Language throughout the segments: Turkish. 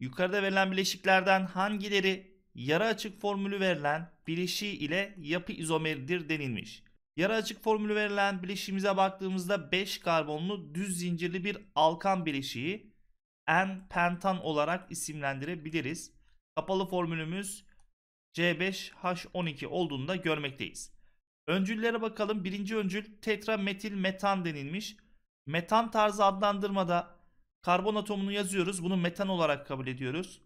Yukarıda verilen bileşiklerden hangileri yara açık formülü verilen bileşiği ile yapı izomeridir denilmiş. Yara açık formülü verilen bileşiğimize baktığımızda 5 karbonlu düz zincirli bir alkan bileşiği n pentan olarak isimlendirebiliriz. Kapalı formülümüz C5H12 olduğunu da görmekteyiz. Öncüllere bakalım. Birinci öncül tetrametil metan denilmiş. Metan tarzı adlandırmada Karbon atomunu yazıyoruz. Bunu metan olarak kabul ediyoruz.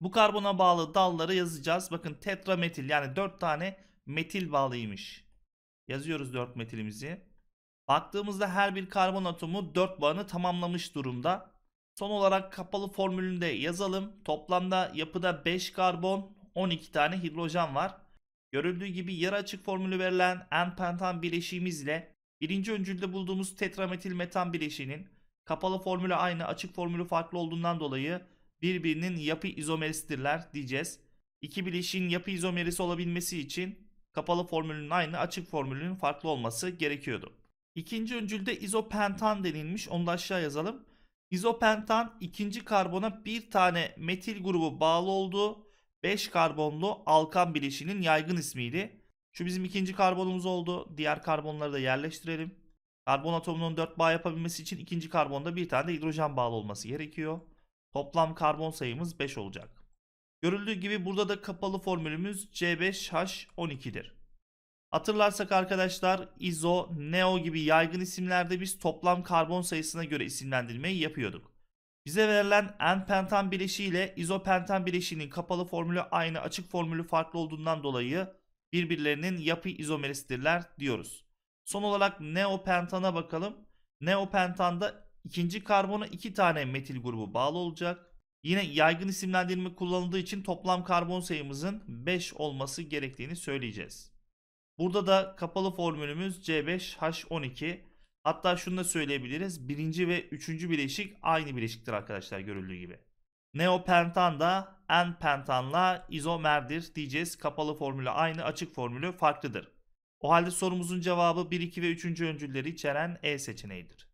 Bu karbona bağlı dalları yazacağız. Bakın tetrametil yani 4 tane metil bağlıymış. Yazıyoruz 4 metilimizi. Baktığımızda her bir karbon atomu 4 bağını tamamlamış durumda. Son olarak kapalı formülünde yazalım. Toplamda yapıda 5 karbon 12 tane hidrojen var. Görüldüğü gibi yarı açık formülü verilen n-pentan bileşiğimiz birinci öncülde bulduğumuz tetrametil metan bileşiğinin Kapalı formülü aynı açık formülü farklı olduğundan dolayı birbirinin yapı izomerisidirler diyeceğiz. İki bileşiğin yapı izomerisi olabilmesi için kapalı formülün aynı açık formülünün farklı olması gerekiyordu. İkinci öncülde izopentan denilmiş onu da aşağı yazalım. İzopentan ikinci karbona bir tane metil grubu bağlı olduğu 5 karbonlu alkan bileşinin yaygın ismiydi. Şu bizim ikinci karbonumuz oldu. Diğer karbonları da yerleştirelim. Karbon atomunun 4 bağ yapabilmesi için ikinci karbonda bir tane de hidrojen bağlı olması gerekiyor. Toplam karbon sayımız 5 olacak. Görüldüğü gibi burada da kapalı formülümüz C5H12'dir. Hatırlarsak arkadaşlar izo, neo gibi yaygın isimlerde biz toplam karbon sayısına göre isimlendirmeyi yapıyorduk. Bize verilen n-pentan bileşiği ile iso-pentan bileşiğinin kapalı formülü aynı açık formülü farklı olduğundan dolayı birbirlerinin yapı izomerisidirler diyoruz. Son olarak neopentana bakalım. Neopentanda ikinci karbona iki tane metil grubu bağlı olacak. Yine yaygın isimlendirme kullanıldığı için toplam karbon sayımızın 5 olması gerektiğini söyleyeceğiz. Burada da kapalı formülümüz C5H12. Hatta şunu da söyleyebiliriz. Birinci ve üçüncü bileşik aynı bileşiktir arkadaşlar görüldüğü gibi. Neopentan da N-pentanla izomerdir diyeceğiz. Kapalı formülü aynı, açık formülü farklıdır. O halde sorumuzun cevabı 1, 2 ve 3. öncülleri içeren E seçeneğidir.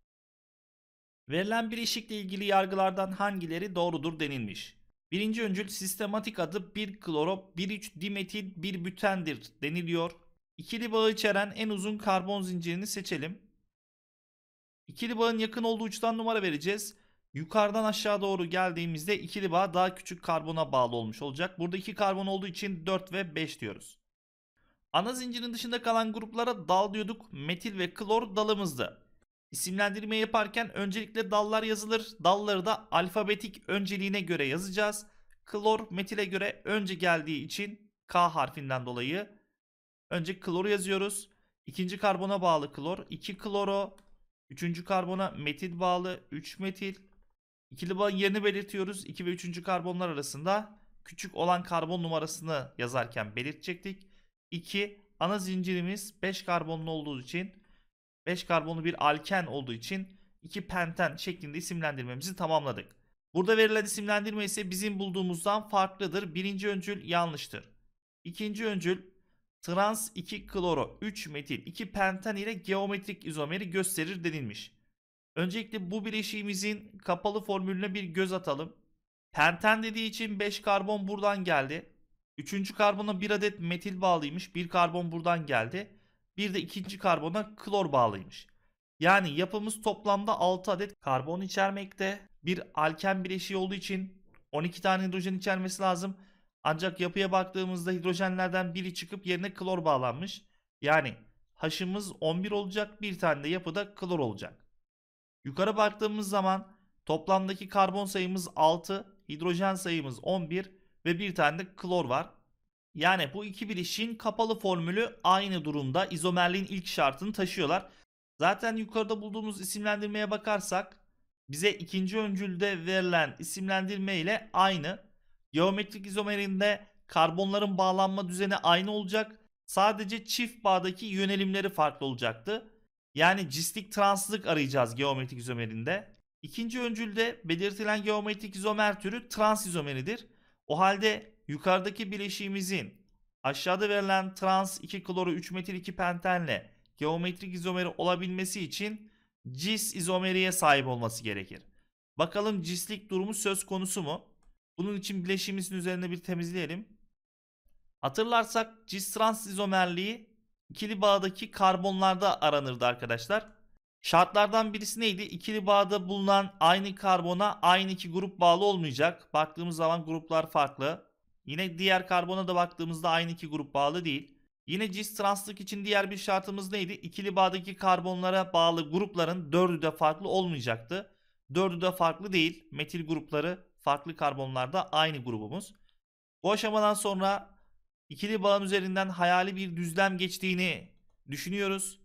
Verilen bir eşikle ilgili yargılardan hangileri doğrudur denilmiş. Birinci öncül sistematik adı 1 kloro 1,3 dimetil 1 bütendir deniliyor. İkili bağı içeren en uzun karbon zincirini seçelim. İkili bağın yakın olduğu uçtan numara vereceğiz. Yukarıdan aşağı doğru geldiğimizde ikili bağ daha küçük karbona bağlı olmuş olacak. Burada 2 karbon olduğu için 4 ve 5 diyoruz. Ana zincirin dışında kalan gruplara dal diyorduk. Metil ve klor dalımızdı. İsimlendirme yaparken öncelikle dallar yazılır. Dalları da alfabetik önceliğine göre yazacağız. Klor metile göre önce geldiği için K harfinden dolayı önce kloru yazıyoruz. İkinci karbona bağlı klor 2 kloro. Üçüncü karbona metil bağlı 3 metil. İkili bağın yerini belirtiyoruz. 2 ve 3. karbonlar arasında küçük olan karbon numarasını yazarken belirtecektik. 2 ana zincirimiz 5 karbonlu olduğu için 5 karbonlu bir alken olduğu için 2 penten şeklinde isimlendirmemizi tamamladık. Burada verilen isimlendirme ise bizim bulduğumuzdan farklıdır. Birinci öncül yanlıştır. İkinci öncül trans 2 kloro 3 metil 2 penten ile geometrik izomeri gösterir denilmiş. Öncelikle bu bileşiğimizin kapalı formülüne bir göz atalım. Penten dediği için 5 karbon buradan geldi. Üçüncü karbona bir adet metil bağlıymış. Bir karbon buradan geldi. Bir de ikinci karbona klor bağlıymış. Yani yapımız toplamda 6 adet karbon içermekte. Bir alken bileşiği olduğu için 12 tane hidrojen içermesi lazım. Ancak yapıya baktığımızda hidrojenlerden biri çıkıp yerine klor bağlanmış. Yani haşımız 11 olacak bir tane de yapıda klor olacak. Yukarı baktığımız zaman toplamdaki karbon sayımız 6, hidrojen sayımız 11, ve bir tane de klor var. Yani bu iki bileşiğin kapalı formülü aynı durumda izomerliğin ilk şartını taşıyorlar. Zaten yukarıda bulduğumuz isimlendirmeye bakarsak bize ikinci öncülde verilen isimlendirme ile aynı. Geometrik izomerinde karbonların bağlanma düzeni aynı olacak. Sadece çift bağdaki yönelimleri farklı olacaktı. Yani cistik translık arayacağız geometrik izomerinde. İkinci öncülde belirtilen geometrik izomer türü trans izomeridir. O halde yukarıdaki bileşiğimizin aşağıda verilen trans 2 kloro 3 metil 2 pentenle geometrik izomeri olabilmesi için cis izomeriye sahip olması gerekir. Bakalım cislik durumu söz konusu mu? Bunun için bileşiğimizin üzerine bir temizleyelim. Hatırlarsak cis trans izomerliği ikili bağdaki karbonlarda aranırdı arkadaşlar. Şartlardan birisi neydi? İkili bağda bulunan aynı karbona aynı iki grup bağlı olmayacak. Baktığımız zaman gruplar farklı. Yine diğer karbona da baktığımızda aynı iki grup bağlı değil. Yine cis translık için diğer bir şartımız neydi? İkili bağdaki karbonlara bağlı grupların dördü de farklı olmayacaktı. Dördü de farklı değil. Metil grupları farklı karbonlarda aynı grubumuz. Bu aşamadan sonra ikili bağın üzerinden hayali bir düzlem geçtiğini düşünüyoruz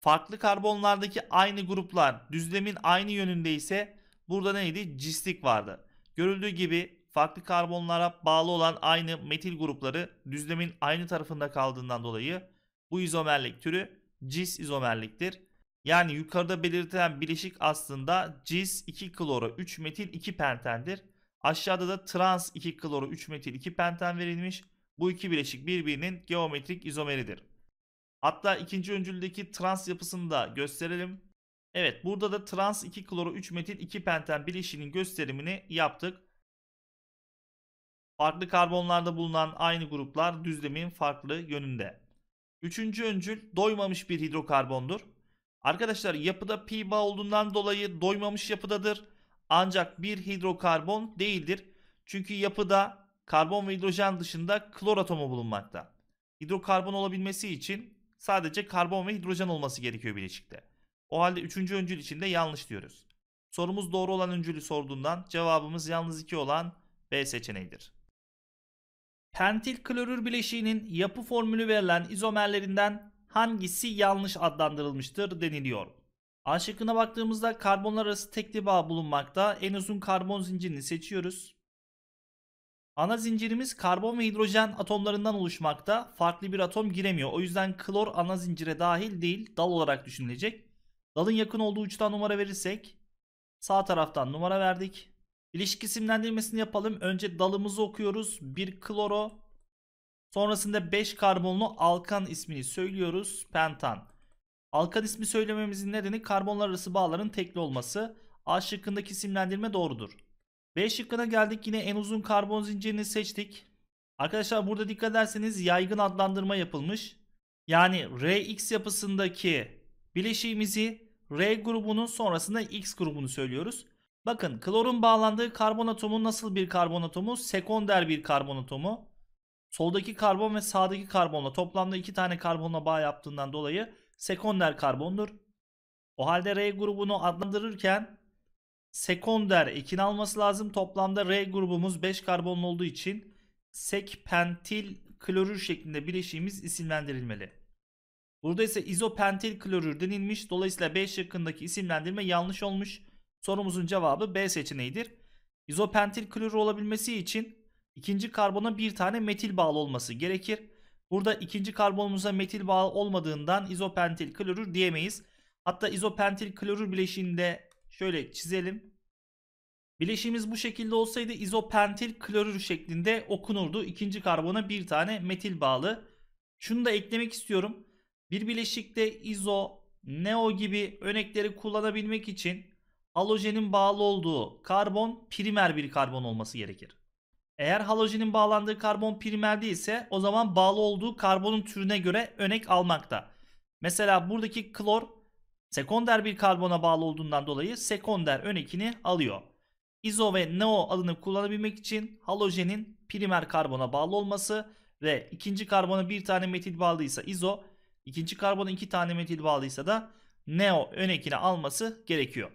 farklı karbonlardaki aynı gruplar düzlemin aynı yönünde ise burada neydi? Cistik vardı. Görüldüğü gibi farklı karbonlara bağlı olan aynı metil grupları düzlemin aynı tarafında kaldığından dolayı bu izomerlik türü cis izomerliktir. Yani yukarıda belirtilen bileşik aslında cis 2 kloro 3 metil 2 pentendir. Aşağıda da trans 2 kloro 3 metil 2 penten verilmiş. Bu iki bileşik birbirinin geometrik izomeridir. Hatta ikinci öncüldeki trans yapısını da gösterelim. Evet burada da trans 2 kloro 3 metil 2 penten bileşiğinin gösterimini yaptık. Farklı karbonlarda bulunan aynı gruplar düzlemin farklı yönünde. Üçüncü öncül doymamış bir hidrokarbondur. Arkadaşlar yapıda pi bağ olduğundan dolayı doymamış yapıdadır. Ancak bir hidrokarbon değildir. Çünkü yapıda karbon ve hidrojen dışında klor atomu bulunmakta. Hidrokarbon olabilmesi için Sadece karbon ve hidrojen olması gerekiyor bileşikte. O halde üçüncü öncül içinde yanlış diyoruz. Sorumuz doğru olan öncülü sorduğundan cevabımız yalnız iki olan B seçeneğidir. Pentil klorür bileşiğinin yapı formülü verilen izomerlerinden hangisi yanlış adlandırılmıştır deniliyor. A şıkkına baktığımızda karbonlar arası tekli bağ bulunmakta. En uzun karbon zincirini seçiyoruz. Ana zincirimiz karbon ve hidrojen atomlarından oluşmakta. Farklı bir atom giremiyor. O yüzden klor ana zincire dahil değil, dal olarak düşünülecek. Dalın yakın olduğu uçtan numara verirsek sağ taraftan numara verdik. İlişki isimlendirmesini yapalım. Önce dalımızı okuyoruz. Bir kloro, Sonrasında 5 karbonlu alkan ismini söylüyoruz. Pentan. Alkan ismi söylememizin nedeni karbonlar arası bağların tekli olması. A şıkkındaki isimlendirme doğrudur. B şıkkına geldik. Yine en uzun karbon zincirini seçtik. Arkadaşlar burada dikkat ederseniz yaygın adlandırma yapılmış. Yani Rx yapısındaki bileşiğimizi R grubunun sonrasında X grubunu söylüyoruz. Bakın klorun bağlandığı karbon atomu nasıl bir karbon atomu? Sekonder bir karbon atomu. Soldaki karbon ve sağdaki karbonla toplamda iki tane karbonla bağ yaptığından dolayı sekonder karbondur. O halde R grubunu adlandırırken sekonder ekin alması lazım. Toplamda R grubumuz 5 karbonlu olduğu için sekpentil klorür şeklinde bileşiğimiz isimlendirilmeli. Burada ise izopentil klorür denilmiş. Dolayısıyla B yakındaki isimlendirme yanlış olmuş. Sorumuzun cevabı B seçeneğidir. İzopentil klorür olabilmesi için ikinci karbona bir tane metil bağlı olması gerekir. Burada ikinci karbonumuza metil bağlı olmadığından izopentil klorür diyemeyiz. Hatta izopentil klorür bileşiğinde Şöyle çizelim. Bileşiğimiz bu şekilde olsaydı izopentil klorür şeklinde okunurdu. İkinci karbona bir tane metil bağlı. Şunu da eklemek istiyorum. Bir bileşikte izo, neo gibi örnekleri kullanabilmek için halojenin bağlı olduğu karbon primer bir karbon olması gerekir. Eğer halojenin bağlandığı karbon primer değilse o zaman bağlı olduğu karbonun türüne göre örnek almakta. Mesela buradaki klor Sekonder bir karbona bağlı olduğundan dolayı sekonder önekini alıyor. İzo ve neo adını kullanabilmek için halojenin primer karbona bağlı olması ve ikinci karbona bir tane metil bağlıysa izo, ikinci karbona iki tane metil bağlıysa da neo önekini alması gerekiyor.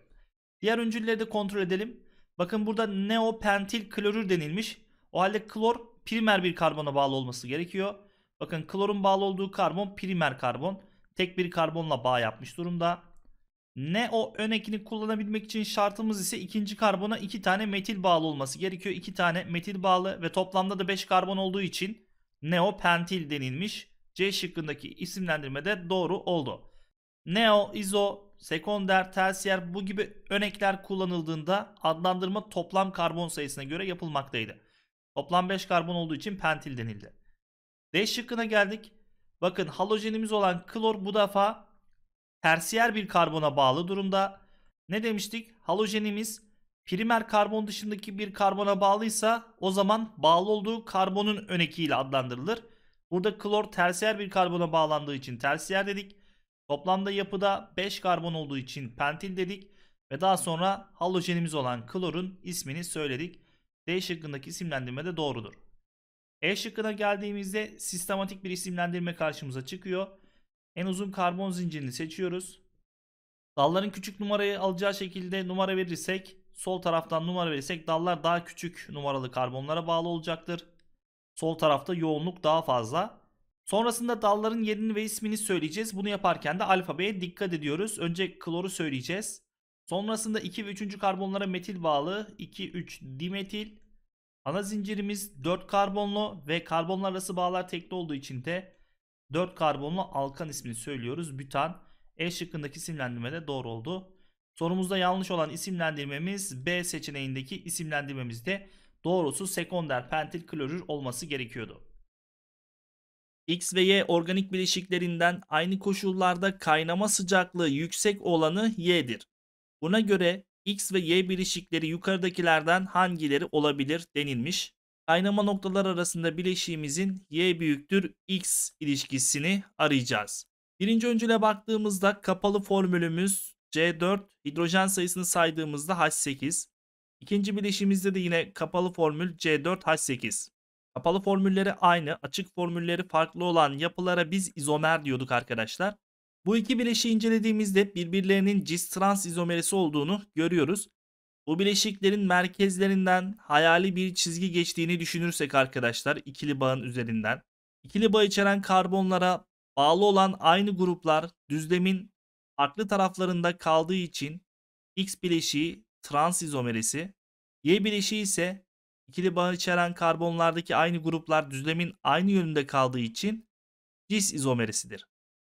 Diğer öncülleri de kontrol edelim. Bakın burada neopentil klorür denilmiş. O halde klor primer bir karbona bağlı olması gerekiyor. Bakın klorun bağlı olduğu karbon primer karbon tek bir karbonla bağ yapmış durumda. Ne o ön ekini kullanabilmek için şartımız ise ikinci karbona iki tane metil bağlı olması gerekiyor. İki tane metil bağlı ve toplamda da beş karbon olduğu için neo pentil denilmiş. C şıkkındaki isimlendirme de doğru oldu. Neo, izo, sekonder, tersiyer bu gibi önekler kullanıldığında adlandırma toplam karbon sayısına göre yapılmaktaydı. Toplam 5 karbon olduğu için pentil denildi. D şıkkına geldik. Bakın halojenimiz olan klor bu defa tersiyer bir karbona bağlı durumda. Ne demiştik? Halojenimiz primer karbon dışındaki bir karbona bağlıysa o zaman bağlı olduğu karbonun önekiyle adlandırılır. Burada klor tersiyer bir karbona bağlandığı için tersiyer dedik. Toplamda yapıda 5 karbon olduğu için pentil dedik. Ve daha sonra halojenimiz olan klorun ismini söyledik. D şıkkındaki isimlendirme de doğrudur. E şıkkına geldiğimizde sistematik bir isimlendirme karşımıza çıkıyor. En uzun karbon zincirini seçiyoruz. Dalların küçük numarayı alacağı şekilde numara verirsek, sol taraftan numara verirsek dallar daha küçük numaralı karbonlara bağlı olacaktır. Sol tarafta yoğunluk daha fazla. Sonrasında dalların yerini ve ismini söyleyeceğiz. Bunu yaparken de alfabeye dikkat ediyoruz. Önce kloru söyleyeceğiz. Sonrasında 2 ve 3. karbonlara metil bağlı. 2, 3 dimetil. Ana zincirimiz 4 karbonlu ve karbonlar arası bağlar tekli olduğu için de 4 karbonlu alkan ismini söylüyoruz. Bütan. E şıkkındaki isimlendirme de doğru oldu. Sorumuzda yanlış olan isimlendirmemiz B seçeneğindeki isimlendirmemizde doğrusu sekonder pentil klorür olması gerekiyordu. X ve Y organik bileşiklerinden aynı koşullarda kaynama sıcaklığı yüksek olanı Y'dir. Buna göre X ve Y bileşikleri yukarıdakilerden hangileri olabilir denilmiş. Kaynama noktalar arasında bileşiğimizin Y büyüktür X ilişkisini arayacağız. Birinci öncüle baktığımızda kapalı formülümüz C4 hidrojen sayısını saydığımızda H8. İkinci bileşimizde de yine kapalı formül C4H8. Kapalı formülleri aynı, açık formülleri farklı olan yapılara biz izomer diyorduk arkadaşlar. Bu iki bileşiği incelediğimizde birbirlerinin cis trans izomerisi olduğunu görüyoruz. Bu bileşiklerin merkezlerinden hayali bir çizgi geçtiğini düşünürsek arkadaşlar ikili bağın üzerinden. İkili bağ içeren karbonlara bağlı olan aynı gruplar düzlemin farklı taraflarında kaldığı için X bileşiği trans izomerisi, Y bileşiği ise ikili bağ içeren karbonlardaki aynı gruplar düzlemin aynı yönünde kaldığı için cis izomerisidir.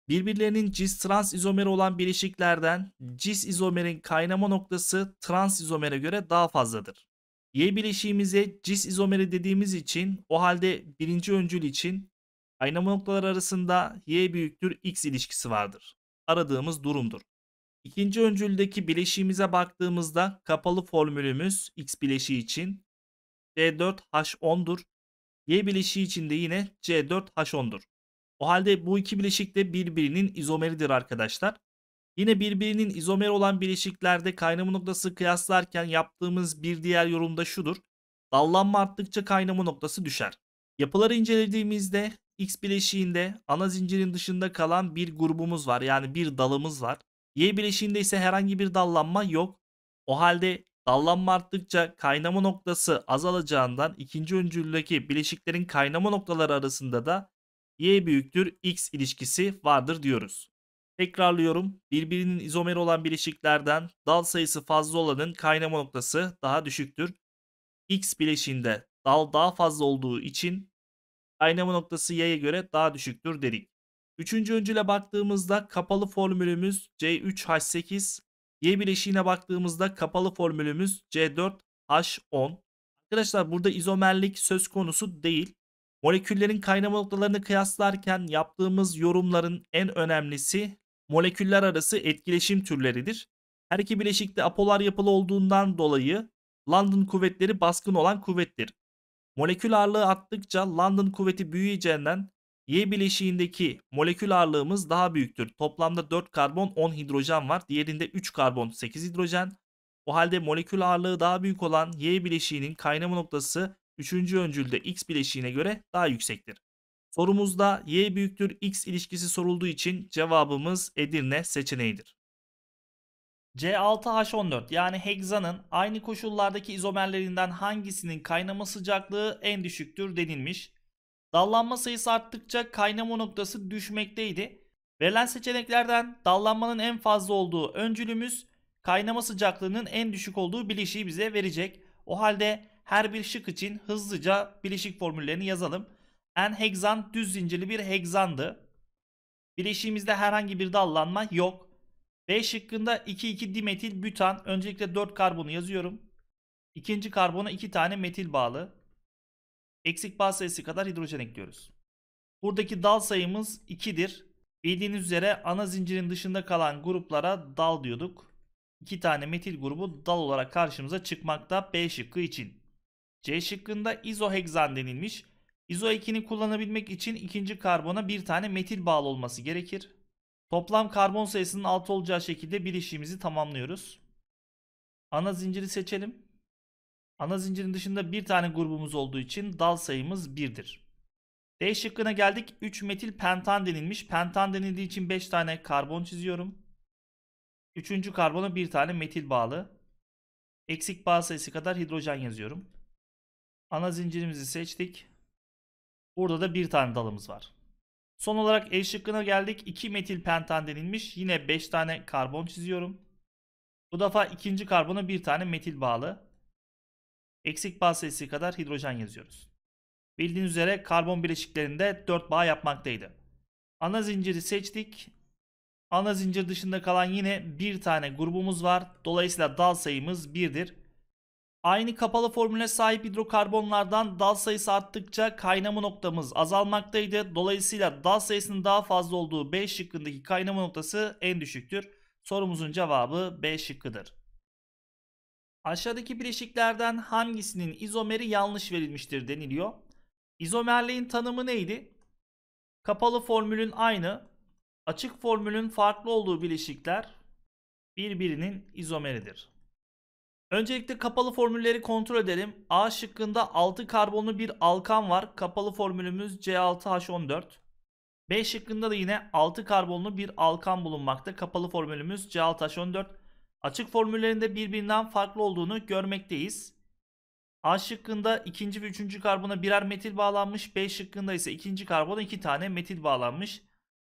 Birbirlerinin cis-trans izomeri olan bileşiklerden cis izomerin kaynama noktası trans izomere göre daha fazladır. Y bileşiğimize cis izomeri dediğimiz için o halde birinci öncül için kaynama noktalar arasında y büyüktür x ilişkisi vardır. Aradığımız durumdur. İkinci öncüldeki bileşiğimize baktığımızda kapalı formülümüz x bileşiği için C4H10'dur. Y bileşiği için de yine C4H10'dur. O halde bu iki bileşik de birbirinin izomeridir arkadaşlar. Yine birbirinin izomer olan bileşiklerde kaynama noktası kıyaslarken yaptığımız bir diğer yorum da şudur. Dallanma arttıkça kaynama noktası düşer. Yapıları incelediğimizde X bileşiğinde ana zincirin dışında kalan bir grubumuz var. Yani bir dalımız var. Y bileşiğinde ise herhangi bir dallanma yok. O halde dallanma arttıkça kaynama noktası azalacağından ikinci öncüldeki bileşiklerin kaynama noktaları arasında da y büyüktür x ilişkisi vardır diyoruz. Tekrarlıyorum. Birbirinin izomeri olan bileşiklerden dal sayısı fazla olanın kaynama noktası daha düşüktür. X bileşiğinde dal daha fazla olduğu için kaynama noktası y'ye göre daha düşüktür dedik. Üçüncü öncüle baktığımızda kapalı formülümüz C3H8. Y bileşiğine baktığımızda kapalı formülümüz C4H10. Arkadaşlar burada izomerlik söz konusu değil. Moleküllerin kaynama noktalarını kıyaslarken yaptığımız yorumların en önemlisi moleküller arası etkileşim türleridir. Her iki bileşikte apolar yapılı olduğundan dolayı London kuvvetleri baskın olan kuvvettir. Molekül ağırlığı arttıkça London kuvveti büyüyeceğinden Y bileşiğindeki molekül ağırlığımız daha büyüktür. Toplamda 4 karbon 10 hidrojen var. Diğerinde 3 karbon 8 hidrojen. O halde molekül ağırlığı daha büyük olan Y bileşiğinin kaynama noktası Üçüncü öncülde x bileşiğine göre daha yüksektir. Sorumuzda y büyüktür x ilişkisi sorulduğu için cevabımız Edirne seçeneğidir. C6H14 yani heksanın aynı koşullardaki izomerlerinden hangisinin kaynama sıcaklığı en düşüktür denilmiş. Dallanma sayısı arttıkça kaynama noktası düşmekteydi. Verilen seçeneklerden dallanmanın en fazla olduğu öncülümüz kaynama sıcaklığının en düşük olduğu bileşiği bize verecek. O halde her bir şık için hızlıca bileşik formüllerini yazalım. En heksan düz zincirli bir heksandı. Bileşiğimizde herhangi bir dallanma yok. B şıkkında 2,2 dimetil bütan. Öncelikle 4 karbonu yazıyorum. İkinci karbona 2 tane metil bağlı. Eksik bağ sayısı kadar hidrojen ekliyoruz. Buradaki dal sayımız 2'dir. Bildiğiniz üzere ana zincirin dışında kalan gruplara dal diyorduk. 2 tane metil grubu dal olarak karşımıza çıkmakta B şıkkı için. C şıkkında izoheksan denilmiş. İzo 2'ni kullanabilmek için ikinci karbona bir tane metil bağlı olması gerekir. Toplam karbon sayısının 6 olacağı şekilde bir işimizi tamamlıyoruz. Ana zinciri seçelim. Ana zincirin dışında bir tane grubumuz olduğu için dal sayımız 1'dir. D şıkkına geldik. 3 metil pentan denilmiş. Pentan denildiği için 5 tane karbon çiziyorum. Üçüncü karbona bir tane metil bağlı. Eksik bağ sayısı kadar hidrojen yazıyorum. Ana zincirimizi seçtik. Burada da bir tane dalımız var. Son olarak E şıkkına geldik. 2 metil pentan denilmiş. Yine 5 tane karbon çiziyorum. Bu defa ikinci karbona bir tane metil bağlı. Eksik bağ sayısı kadar hidrojen yazıyoruz. Bildiğiniz üzere karbon bileşiklerinde 4 bağ yapmaktaydı. Ana zinciri seçtik. Ana zincir dışında kalan yine bir tane grubumuz var. Dolayısıyla dal sayımız 1'dir. Aynı kapalı formüle sahip hidrokarbonlardan dal sayısı arttıkça kaynama noktamız azalmaktaydı. Dolayısıyla dal sayısının daha fazla olduğu B şıkkındaki kaynama noktası en düşüktür. Sorumuzun cevabı B şıkkıdır. Aşağıdaki bileşiklerden hangisinin izomeri yanlış verilmiştir deniliyor. İzomerliğin tanımı neydi? Kapalı formülün aynı, açık formülün farklı olduğu bileşikler birbirinin izomeridir. Öncelikle kapalı formülleri kontrol edelim. A şıkkında 6 karbonlu bir alkan var. Kapalı formülümüz C6H14. B şıkkında da yine 6 karbonlu bir alkan bulunmakta. Kapalı formülümüz C6H14. Açık formüllerinde birbirinden farklı olduğunu görmekteyiz. A şıkkında ikinci ve üçüncü karbona birer metil bağlanmış. B şıkkında ise ikinci karbona iki tane metil bağlanmış.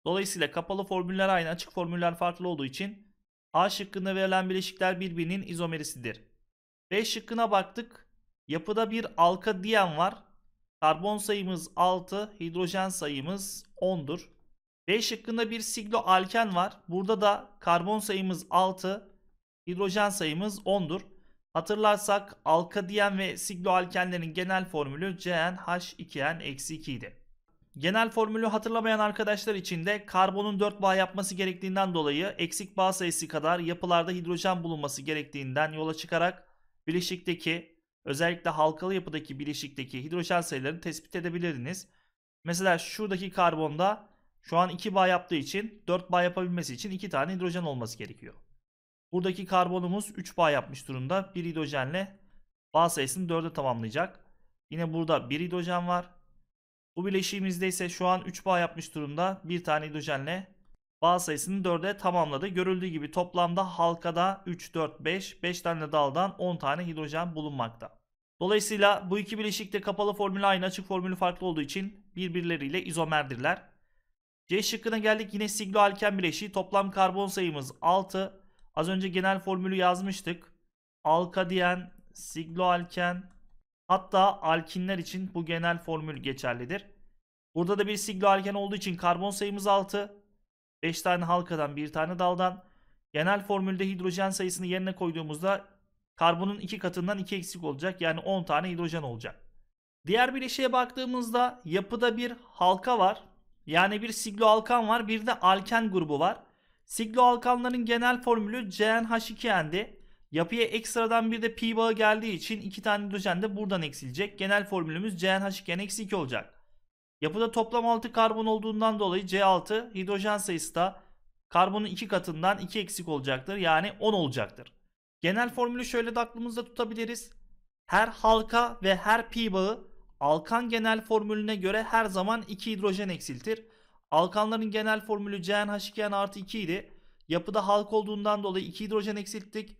Dolayısıyla kapalı formüller aynı açık formüller farklı olduğu için A şıkkında verilen bileşikler birbirinin izomerisidir. B şıkkına baktık. Yapıda bir alka diyen var. Karbon sayımız 6, hidrojen sayımız 10'dur. B şıkkında bir siglo alken var. Burada da karbon sayımız 6, hidrojen sayımız 10'dur. Hatırlarsak diyen ve alkenlerin genel formülü CnH2n-2 idi. Genel formülü hatırlamayan arkadaşlar için de karbonun 4 bağ yapması gerektiğinden dolayı eksik bağ sayısı kadar yapılarda hidrojen bulunması gerektiğinden yola çıkarak bileşikteki özellikle halkalı yapıdaki bileşikteki hidrojen sayılarını tespit edebilirdiniz. Mesela şuradaki karbonda şu an 2 bağ yaptığı için 4 bağ yapabilmesi için 2 tane hidrojen olması gerekiyor. Buradaki karbonumuz 3 bağ yapmış durumda. 1 hidrojenle bağ sayısını 4'e tamamlayacak. Yine burada 1 hidrojen var. Bu bileşiğimizde ise şu an 3 bağ yapmış durumda. 1 tane hidrojenle Bağ sayısını 4'e tamamladı. Görüldüğü gibi toplamda halkada 3, 4, 5, 5 tane daldan 10 tane hidrojen bulunmakta. Dolayısıyla bu iki bileşikte kapalı formülü aynı açık formülü farklı olduğu için birbirleriyle izomerdirler. C şıkkına geldik yine siglo alken bileşiği toplam karbon sayımız 6. Az önce genel formülü yazmıştık. Alkadiyen, alken, hatta alkinler için bu genel formül geçerlidir. Burada da bir alken olduğu için karbon sayımız 6. 5 tane halkadan, 1 tane daldan. Genel formülde hidrojen sayısını yerine koyduğumuzda karbonun 2 katından 2 eksik olacak. Yani 10 tane hidrojen olacak. Diğer bileşiğe baktığımızda yapıda bir halka var. Yani bir sigloalkan var, bir de alken grubu var. Sigloalkanların genel formülü CnH2n'di. Yapıya ekstradan bir de pi bağı geldiği için iki tane hidrojen de buradan eksilecek. Genel formülümüz CnH2n-2 olacak. Yapıda toplam 6 karbon olduğundan dolayı C6 hidrojen sayısı da karbonun 2 katından 2 eksik olacaktır. Yani 10 olacaktır. Genel formülü şöyle de aklımızda tutabiliriz. Her halka ve her pi bağı alkan genel formülüne göre her zaman 2 hidrojen eksiltir. Alkanların genel formülü CnH2n artı 2 idi. Yapıda halk olduğundan dolayı 2 hidrojen eksilttik.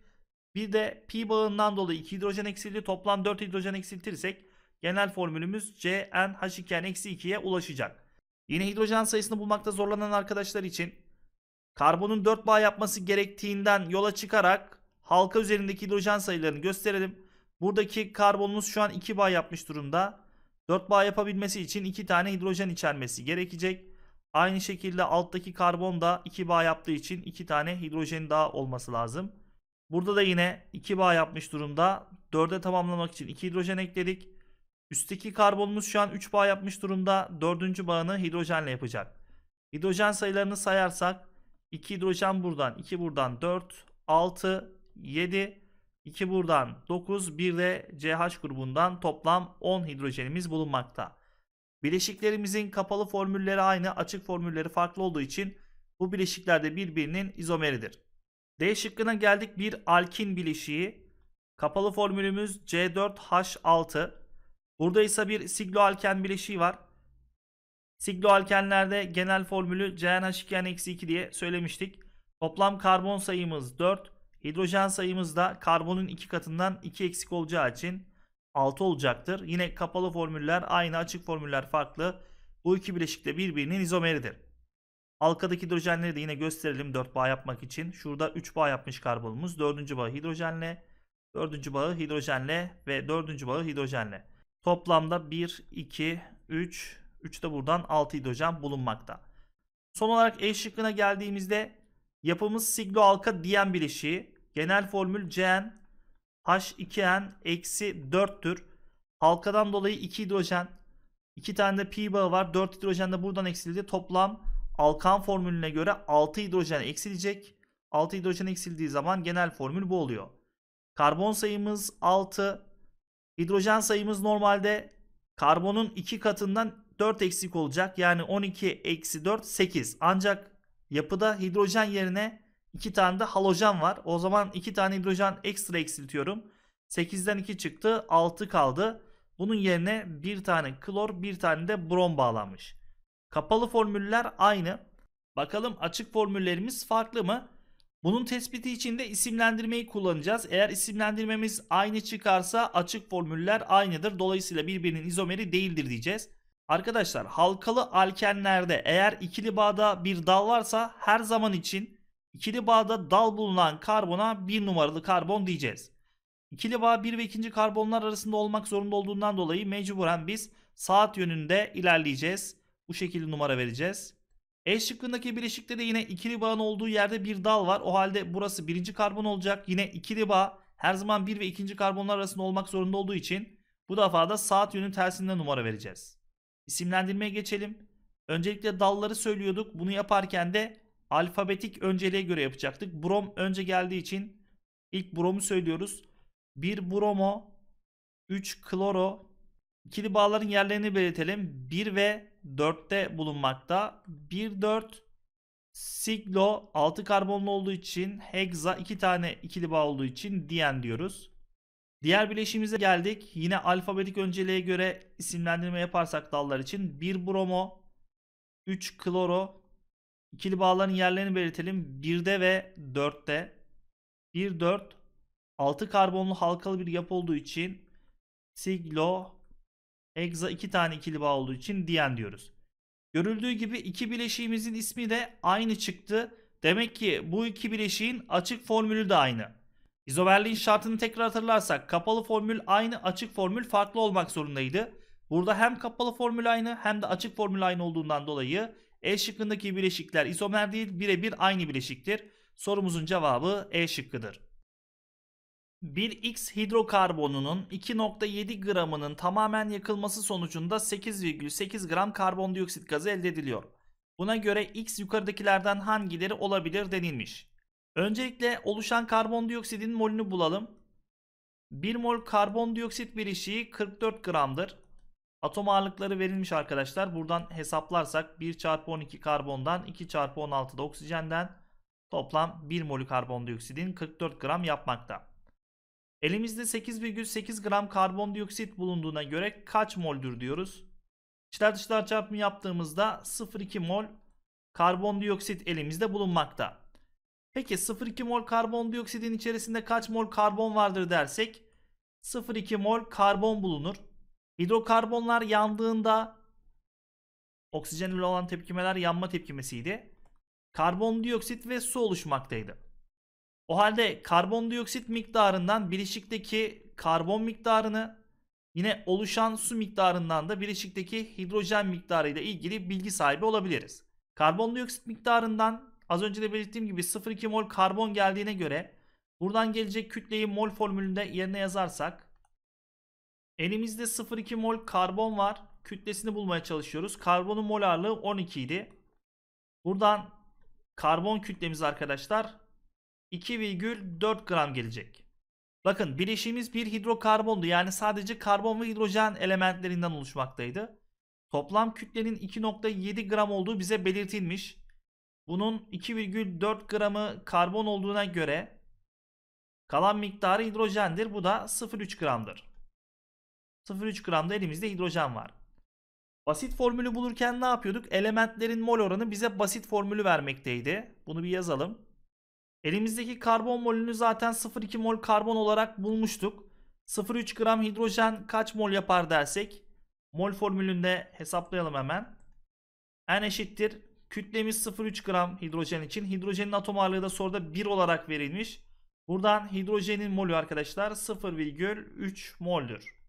Bir de pi bağından dolayı 2 hidrojen eksildi. Toplam 4 hidrojen eksiltirsek genel formülümüz CnH2n-2'ye ulaşacak. Yine hidrojen sayısını bulmakta zorlanan arkadaşlar için karbonun 4 bağ yapması gerektiğinden yola çıkarak halka üzerindeki hidrojen sayılarını gösterelim. Buradaki karbonumuz şu an 2 bağ yapmış durumda. 4 bağ yapabilmesi için 2 tane hidrojen içermesi gerekecek. Aynı şekilde alttaki karbon da 2 bağ yaptığı için 2 tane hidrojen daha olması lazım. Burada da yine 2 bağ yapmış durumda. 4'e tamamlamak için 2 hidrojen ekledik. Üstteki karbonumuz şu an 3 bağ yapmış durumda. 4. bağını hidrojenle yapacak. Hidrojen sayılarını sayarsak 2 hidrojen buradan, 2 buradan 4, 6, 7, 2 buradan 9, 1 de CH grubundan toplam 10 hidrojenimiz bulunmakta. Bileşiklerimizin kapalı formülleri aynı, açık formülleri farklı olduğu için bu bileşikler de birbirinin izomeridir. D şıkkına geldik bir alkin bileşiği. Kapalı formülümüz C4H6. Burada ise bir sigloalken bileşiği var. Sigloalkenlerde genel formülü CnH2n-2 diye söylemiştik. Toplam karbon sayımız 4. Hidrojen sayımız da karbonun 2 katından 2 eksik olacağı için 6 olacaktır. Yine kapalı formüller aynı açık formüller farklı. Bu iki bileşik de birbirinin izomeridir. Halkadaki hidrojenleri de yine gösterelim 4 bağ yapmak için. Şurada 3 bağ yapmış karbonumuz. 4. bağı hidrojenle, 4. bağı hidrojenle ve 4. bağı hidrojenle. Toplamda 1, 2, 3, 3 de buradan 6 hidrojen bulunmakta. Son olarak E şıkkına geldiğimizde yapımız siglo-alka diyen bileşiği. Genel formül CN H2N eksi 4'tür. Halkadan dolayı 2 hidrojen, 2 tane de pi bağı var. 4 hidrojen de buradan eksildi. Toplam alkan formülüne göre 6 hidrojen eksilecek. 6 hidrojen eksildiği zaman genel formül bu oluyor. Karbon sayımız 6, Hidrojen sayımız normalde karbonun 2 katından 4 eksik olacak. Yani 12 eksi 4 8. Ancak yapıda hidrojen yerine 2 tane de halojen var. O zaman 2 tane hidrojen ekstra eksiltiyorum. 8'den 2 çıktı 6 kaldı. Bunun yerine bir tane klor bir tane de brom bağlanmış. Kapalı formüller aynı. Bakalım açık formüllerimiz farklı mı? Bunun tespiti için de isimlendirmeyi kullanacağız. Eğer isimlendirmemiz aynı çıkarsa açık formüller aynıdır. Dolayısıyla birbirinin izomeri değildir diyeceğiz. Arkadaşlar halkalı alkenlerde eğer ikili bağda bir dal varsa her zaman için ikili bağda dal bulunan karbona bir numaralı karbon diyeceğiz. İkili bağ 1 ve 2. karbonlar arasında olmak zorunda olduğundan dolayı mecburen biz saat yönünde ilerleyeceğiz. Bu şekilde numara vereceğiz. E şıkkındaki bileşikte de yine ikili bağın olduğu yerde bir dal var. O halde burası birinci karbon olacak. Yine ikili bağ her zaman bir ve ikinci karbonlar arasında olmak zorunda olduğu için bu defa da saat yönün tersinde numara vereceğiz. İsimlendirmeye geçelim. Öncelikle dalları söylüyorduk. Bunu yaparken de alfabetik önceliğe göre yapacaktık. Brom önce geldiği için ilk bromu söylüyoruz. 1 bromo, 3 kloro. İkili bağların yerlerini belirtelim. 1 ve 4'te bulunmakta. 1-4 Siglo 6 karbonlu olduğu için Hexa 2 tane ikili bağ olduğu için diyen diyoruz. Diğer bileşimize geldik. Yine alfabetik önceliğe göre isimlendirme yaparsak dallar için 1 bromo, 3 kloro, ikili bağların yerlerini belirtelim. 1'de ve 4'te. 1 4 6 karbonlu halkalı bir yapı olduğu için siglo Hexa iki tane ikili bağ olduğu için diyen diyoruz. Görüldüğü gibi iki bileşiğimizin ismi de aynı çıktı. Demek ki bu iki bileşiğin açık formülü de aynı. İzomerliğin şartını tekrar hatırlarsak kapalı formül aynı açık formül farklı olmak zorundaydı. Burada hem kapalı formül aynı hem de açık formül aynı olduğundan dolayı E şıkkındaki bileşikler izomer değil birebir aynı bileşiktir. Sorumuzun cevabı E şıkkıdır. Bir X hidrokarbonunun 2.7 gramının tamamen yakılması sonucunda 8,8 gram karbondioksit gazı elde ediliyor. Buna göre X yukarıdakilerden hangileri olabilir denilmiş. Öncelikle oluşan karbondioksitin molünü bulalım. 1 mol karbondioksit birleşiği 44 gramdır. Atom ağırlıkları verilmiş arkadaşlar. Buradan hesaplarsak 1 çarpı 12 karbondan 2 çarpı 16 da oksijenden toplam 1 molü karbondioksitin 44 gram yapmakta. Elimizde 8,8 gram karbondioksit bulunduğuna göre kaç moldür diyoruz. İçler dışlar çarpımı yaptığımızda 0,2 mol karbondioksit elimizde bulunmakta. Peki 0,2 mol karbondioksitin içerisinde kaç mol karbon vardır dersek 0,2 mol karbon bulunur. Hidrokarbonlar yandığında oksijen ile olan tepkimeler yanma tepkimesiydi. Karbondioksit ve su oluşmaktaydı. O halde karbondioksit miktarından bileşikteki karbon miktarını yine oluşan su miktarından da bileşikteki hidrojen miktarı ile ilgili bilgi sahibi olabiliriz. Karbondioksit miktarından az önce de belirttiğim gibi 0,2 mol karbon geldiğine göre buradan gelecek kütleyi mol formülünde yerine yazarsak elimizde 0,2 mol karbon var. Kütlesini bulmaya çalışıyoruz. Karbonun mol ağırlığı 12 idi. Buradan karbon kütlemiz arkadaşlar 2,4 gram gelecek. Bakın bileşiğimiz bir hidrokarbondu. Yani sadece karbon ve hidrojen elementlerinden oluşmaktaydı. Toplam kütlenin 2.7 gram olduğu bize belirtilmiş. Bunun 2,4 gramı karbon olduğuna göre kalan miktarı hidrojendir. Bu da 0,3 gramdır. 0,3 gramda elimizde hidrojen var. Basit formülü bulurken ne yapıyorduk? Elementlerin mol oranı bize basit formülü vermekteydi. Bunu bir yazalım. Elimizdeki karbon molünü zaten 0,2 mol karbon olarak bulmuştuk. 0,3 gram hidrojen kaç mol yapar dersek mol formülünde hesaplayalım hemen. En eşittir kütlemiz 0,3 gram hidrojen için. Hidrojenin atom ağırlığı da soruda 1 olarak verilmiş. Buradan hidrojenin molü arkadaşlar 0,3 moldür.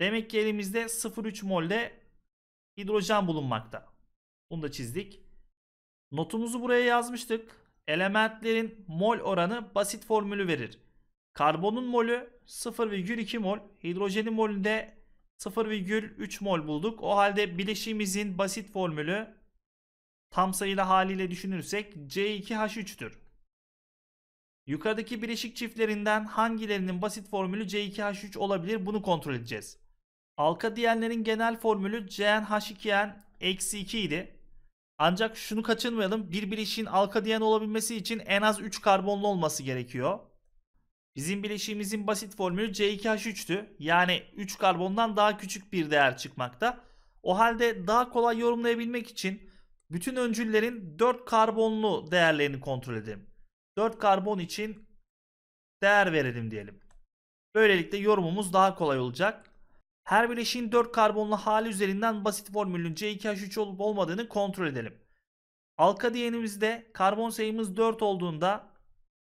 Demek ki elimizde 0,3 molde hidrojen bulunmakta. Bunu da çizdik. Notumuzu buraya yazmıştık. Elementlerin mol oranı basit formülü verir. Karbonun molü 0,2 mol, hidrojenin molünde 0,3 mol bulduk. O halde bileşimimizin basit formülü tam sayılı haliyle düşünürsek C2H3'tür. Yukarıdaki bileşik çiftlerinden hangilerinin basit formülü C2H3 olabilir bunu kontrol edeceğiz. Alka diyenlerin genel formülü CnH2n-2 idi. Ancak şunu kaçırmayalım. Bir bileşiğin alkadiyen olabilmesi için en az 3 karbonlu olması gerekiyor. Bizim bileşiğimizin basit formülü C2H3'tü. Yani 3 karbondan daha küçük bir değer çıkmakta. O halde daha kolay yorumlayabilmek için bütün öncüllerin 4 karbonlu değerlerini kontrol edelim. 4 karbon için değer verelim diyelim. Böylelikle yorumumuz daha kolay olacak. Her bileşiğin 4 karbonlu hali üzerinden basit formülün C2H3 olup olmadığını kontrol edelim. Alkadiyenimizde karbon sayımız 4 olduğunda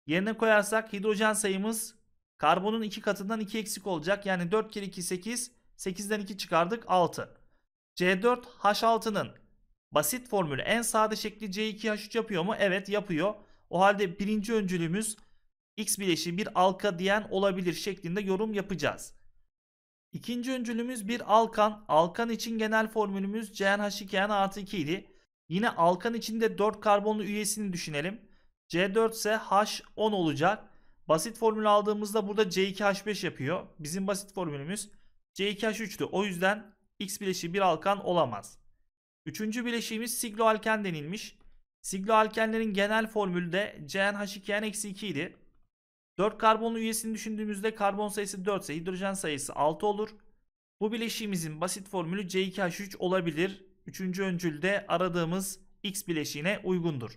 yerine koyarsak hidrojen sayımız karbonun 2 katından 2 eksik olacak. Yani 4 kere 2 8, 8'den 2 çıkardık 6. C4H6'nın basit formülü en sade şekli C2H3 yapıyor mu? Evet yapıyor. O halde birinci öncülümüz X bileşi bir alkadiyen olabilir şeklinde yorum yapacağız. İkinci öncülümüz bir alkan. Alkan için genel formülümüz CnH2n artı 2 idi. Yine alkan içinde 4 karbonlu üyesini düşünelim. C4 ise H10 olacak. Basit formül aldığımızda burada C2H5 yapıyor. Bizim basit formülümüz C2H3'tü. O yüzden X bileşiği bir alkan olamaz. Üçüncü bileşiğimiz sigloalken denilmiş. Sigloalkenlerin genel formülü de CnH2n-2 idi. 4 karbonlu üyesini düşündüğümüzde karbon sayısı 4 ise hidrojen sayısı 6 olur. Bu bileşiğimizin basit formülü C2H3 olabilir. Üçüncü öncülde aradığımız X bileşiğine uygundur.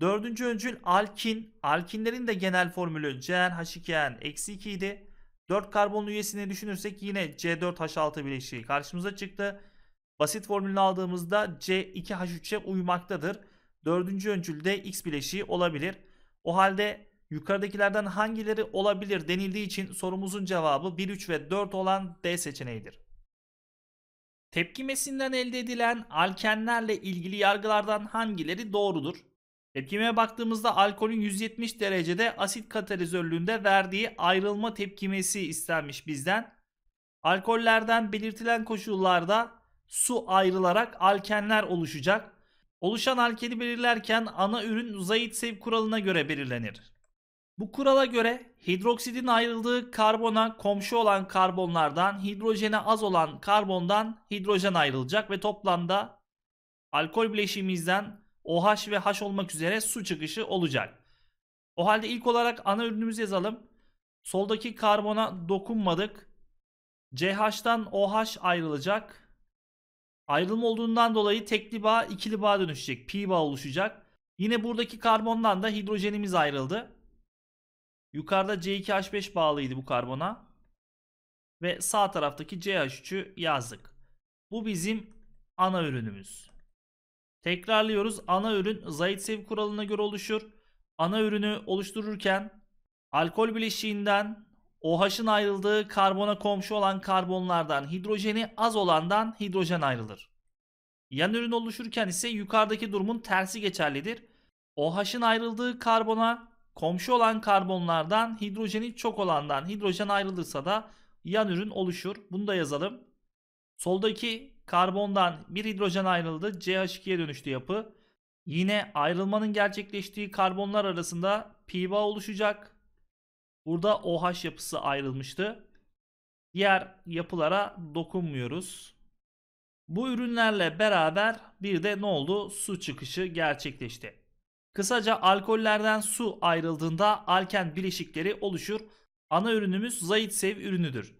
Dördüncü öncül alkin. Alkinlerin de genel formülü CnH2n-2 idi. 4 karbonlu üyesini düşünürsek yine C4H6 bileşiği karşımıza çıktı. Basit formülünü aldığımızda C2H3'e uymaktadır. Dördüncü öncülde X bileşiği olabilir. O halde Yukarıdakilerden hangileri olabilir denildiği için sorumuzun cevabı 1, 3 ve 4 olan D seçeneğidir. Tepkimesinden elde edilen alkenlerle ilgili yargılardan hangileri doğrudur? Tepkimeye baktığımızda alkolün 170 derecede asit katalizörlüğünde verdiği ayrılma tepkimesi istenmiş bizden. Alkollerden belirtilen koşullarda su ayrılarak alkenler oluşacak. Oluşan alkeni belirlerken ana ürün Zayt-Sev kuralına göre belirlenir. Bu kurala göre hidroksidin ayrıldığı karbona komşu olan karbonlardan hidrojene az olan karbondan hidrojen ayrılacak ve toplamda alkol bileşiğimizden OH ve H olmak üzere su çıkışı olacak. O halde ilk olarak ana ürünümüzü yazalım. Soldaki karbona dokunmadık. CH'dan OH ayrılacak. Ayrılma olduğundan dolayı tekli bağ ikili bağ dönüşecek. Pi bağ oluşacak. Yine buradaki karbondan da hidrojenimiz ayrıldı. Yukarıda C2H5 bağlıydı bu karbona. Ve sağ taraftaki CH3'ü yazdık. Bu bizim ana ürünümüz. Tekrarlıyoruz. Ana ürün Zaitsev kuralına göre oluşur. Ana ürünü oluştururken alkol bileşiğinden OH'ın ayrıldığı karbona komşu olan karbonlardan hidrojeni az olandan hidrojen ayrılır. Yan ürün oluşurken ise yukarıdaki durumun tersi geçerlidir. OH'ın ayrıldığı karbona Komşu olan karbonlardan hidrojeni çok olandan hidrojen ayrılırsa da yan ürün oluşur. Bunu da yazalım. Soldaki karbondan bir hidrojen ayrıldı. CH2'ye dönüştü yapı. Yine ayrılmanın gerçekleştiği karbonlar arasında pi bağ oluşacak. Burada OH yapısı ayrılmıştı. Diğer yapılara dokunmuyoruz. Bu ürünlerle beraber bir de ne oldu? Su çıkışı gerçekleşti. Kısaca alkollerden su ayrıldığında alken bileşikleri oluşur. Ana ürünümüz zaitsev ürünüdür.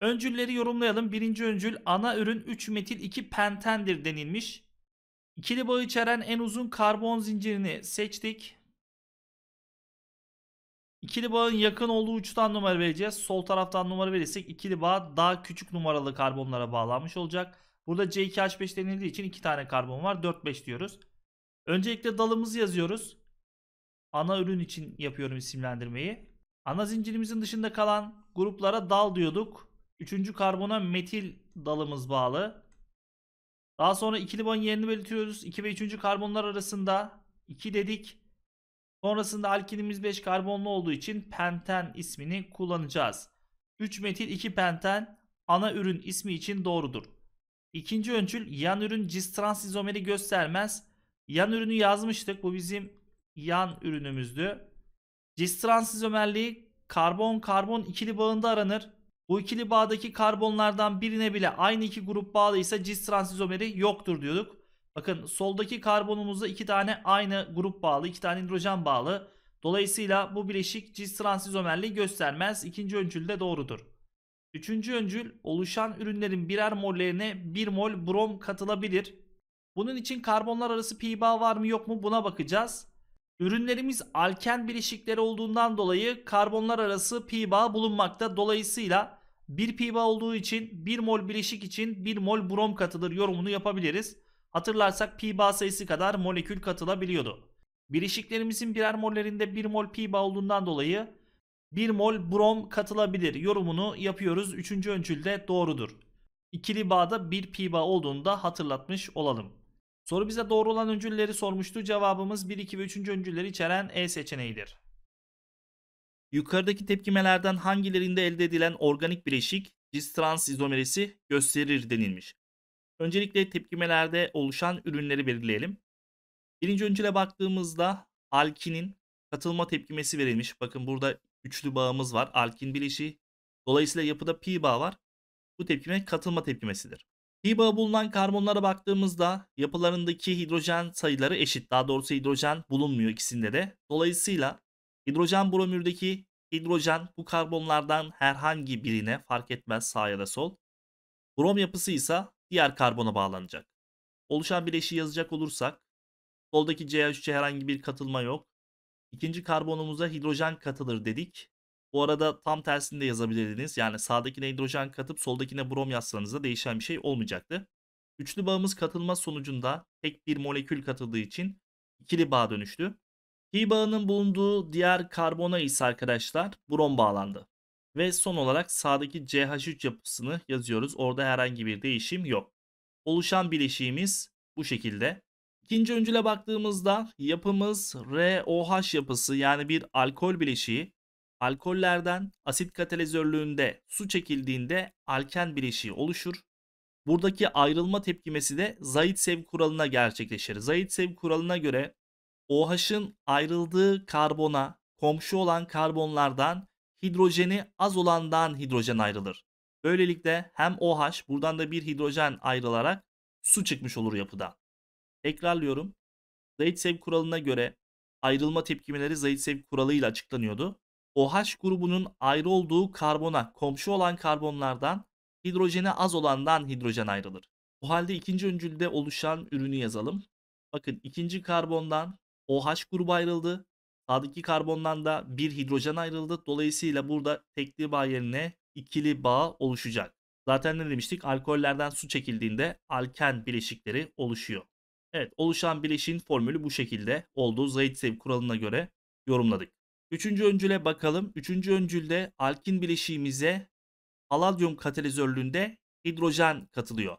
Öncülleri yorumlayalım. Birinci öncül ana ürün 3 metil 2 pentendir denilmiş. İkili bağı içeren en uzun karbon zincirini seçtik. İkili bağın yakın olduğu uçtan numara vereceğiz. Sol taraftan numara verirsek ikili bağ daha küçük numaralı karbonlara bağlanmış olacak. Burada C2H5 denildiği için 2 tane karbon var. 4-5 diyoruz. Öncelikle dalımızı yazıyoruz. Ana ürün için yapıyorum isimlendirmeyi. Ana zincirimizin dışında kalan gruplara dal diyorduk. Üçüncü karbona metil dalımız bağlı. Daha sonra ikili bağın yerini belirtiyoruz. 2 ve 3. karbonlar arasında 2 dedik. Sonrasında alkinimiz 5 karbonlu olduğu için penten ismini kullanacağız. 3 metil 2 penten ana ürün ismi için doğrudur. İkinci öncül yan ürün cis trans izomeri göstermez. Yan ürünü yazmıştık. Bu bizim yan ürünümüzdü. Cistransiz ömerliği karbon karbon ikili bağında aranır. Bu ikili bağdaki karbonlardan birine bile aynı iki grup bağlıysa cistransiz ömeri yoktur diyorduk. Bakın soldaki karbonumuzda iki tane aynı grup bağlı, iki tane hidrojen bağlı. Dolayısıyla bu bileşik cistransiz ömerliği göstermez. İkinci öncül de doğrudur. Üçüncü öncül oluşan ürünlerin birer mollerine bir mol brom katılabilir. Bunun için karbonlar arası pi bağ var mı yok mu buna bakacağız. Ürünlerimiz alken bileşikleri olduğundan dolayı karbonlar arası pi bağ bulunmakta. Dolayısıyla 1 pi bağ olduğu için 1 mol bileşik için 1 mol brom katılır yorumunu yapabiliriz. Hatırlarsak pi bağ sayısı kadar molekül katılabiliyordu. Bileşiklerimizin birer mollerinde 1 mol pi bağ olduğundan dolayı 1 mol brom katılabilir yorumunu yapıyoruz. Üçüncü öncülde doğrudur. İkili bağda 1 pi bağ olduğunu da hatırlatmış olalım. Soru bize doğru olan öncülleri sormuştu. Cevabımız 1, 2 ve 3. öncülleri içeren E seçeneğidir. Yukarıdaki tepkimelerden hangilerinde elde edilen organik bileşik cis trans izomerisi gösterir denilmiş. Öncelikle tepkimelerde oluşan ürünleri belirleyelim. Birinci öncüle baktığımızda alkinin katılma tepkimesi verilmiş. Bakın burada üçlü bağımız var. Alkin bileşiği. Dolayısıyla yapıda pi bağ var. Bu tepkime katılma tepkimesidir. Pi bulunan karbonlara baktığımızda yapılarındaki hidrojen sayıları eşit. Daha doğrusu hidrojen bulunmuyor ikisinde de. Dolayısıyla hidrojen bromürdeki hidrojen bu karbonlardan herhangi birine fark etmez sağ ya da sol. Brom yapısı ise diğer karbona bağlanacak. Oluşan bileşiği yazacak olursak soldaki CH3'e herhangi bir katılma yok. İkinci karbonumuza hidrojen katılır dedik. Bu arada tam tersini de yazabilirdiniz. Yani sağdakine hidrojen katıp soldakine brom yazsanız da değişen bir şey olmayacaktı. Üçlü bağımız katılma sonucunda tek bir molekül katıldığı için ikili bağ dönüştü. Hi bağının bulunduğu diğer karbona ise arkadaşlar brom bağlandı. Ve son olarak sağdaki CH3 yapısını yazıyoruz. Orada herhangi bir değişim yok. Oluşan bileşiğimiz bu şekilde. İkinci öncüle baktığımızda yapımız ROH yapısı yani bir alkol bileşiği. Alkollerden asit katalizörlüğünde su çekildiğinde alken bileşiği oluşur. Buradaki ayrılma tepkimesi de Zaitsev kuralına gerçekleşir. Zaitsev kuralına göre OH'ın ayrıldığı karbona komşu olan karbonlardan hidrojeni az olandan hidrojen ayrılır. Böylelikle hem OH buradan da bir hidrojen ayrılarak su çıkmış olur yapıda. Tekrarlıyorum. Zaitsev kuralına göre ayrılma tepkimeleri Zaitsev kuralıyla açıklanıyordu. OH grubunun ayrı olduğu karbona komşu olan karbonlardan hidrojene az olandan hidrojen ayrılır. Bu halde ikinci öncülde oluşan ürünü yazalım. Bakın ikinci karbondan OH grubu ayrıldı. Sağdaki karbondan da bir hidrojen ayrıldı. Dolayısıyla burada tekli bağ yerine ikili bağ oluşacak. Zaten ne demiştik? Alkollerden su çekildiğinde alken bileşikleri oluşuyor. Evet oluşan bileşin formülü bu şekilde olduğu Zaitsev kuralına göre yorumladık. Üçüncü öncüle bakalım. Üçüncü öncülde alkin bileşiğimize paladyum katalizörlüğünde hidrojen katılıyor.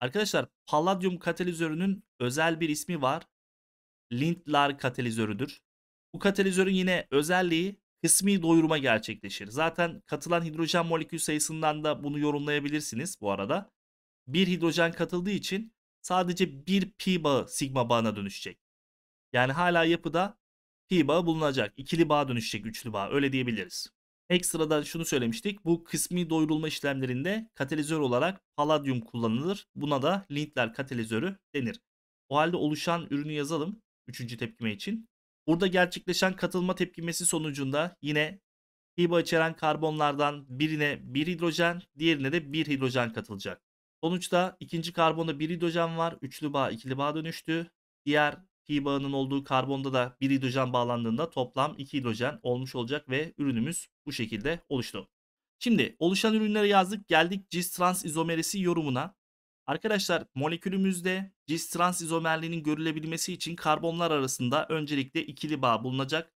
Arkadaşlar paladyum katalizörünün özel bir ismi var. Lindlar katalizörüdür. Bu katalizörün yine özelliği kısmi doyurma gerçekleşir. Zaten katılan hidrojen molekül sayısından da bunu yorumlayabilirsiniz bu arada. Bir hidrojen katıldığı için sadece bir pi bağı sigma bağına dönüşecek. Yani hala yapıda pi bağı bulunacak. İkili bağ dönüşecek üçlü bağ öyle diyebiliriz. Ekstradan şunu söylemiştik. Bu kısmi doyurulma işlemlerinde katalizör olarak paladyum kullanılır. Buna da Lindler katalizörü denir. O halde oluşan ürünü yazalım 3. tepkime için. Burada gerçekleşen katılma tepkimesi sonucunda yine hiba içeren karbonlardan birine bir hidrojen, diğerine de bir hidrojen katılacak. Sonuçta ikinci karbonda bir hidrojen var. Üçlü bağ ikili bağ dönüştü. Diğer pi olduğu karbonda da bir hidrojen bağlandığında toplam iki hidrojen olmuş olacak ve ürünümüz bu şekilde oluştu. Şimdi oluşan ürünlere yazdık. Geldik cis trans izomerisi yorumuna. Arkadaşlar molekülümüzde cis trans izomerliğinin görülebilmesi için karbonlar arasında öncelikle ikili bağ bulunacak.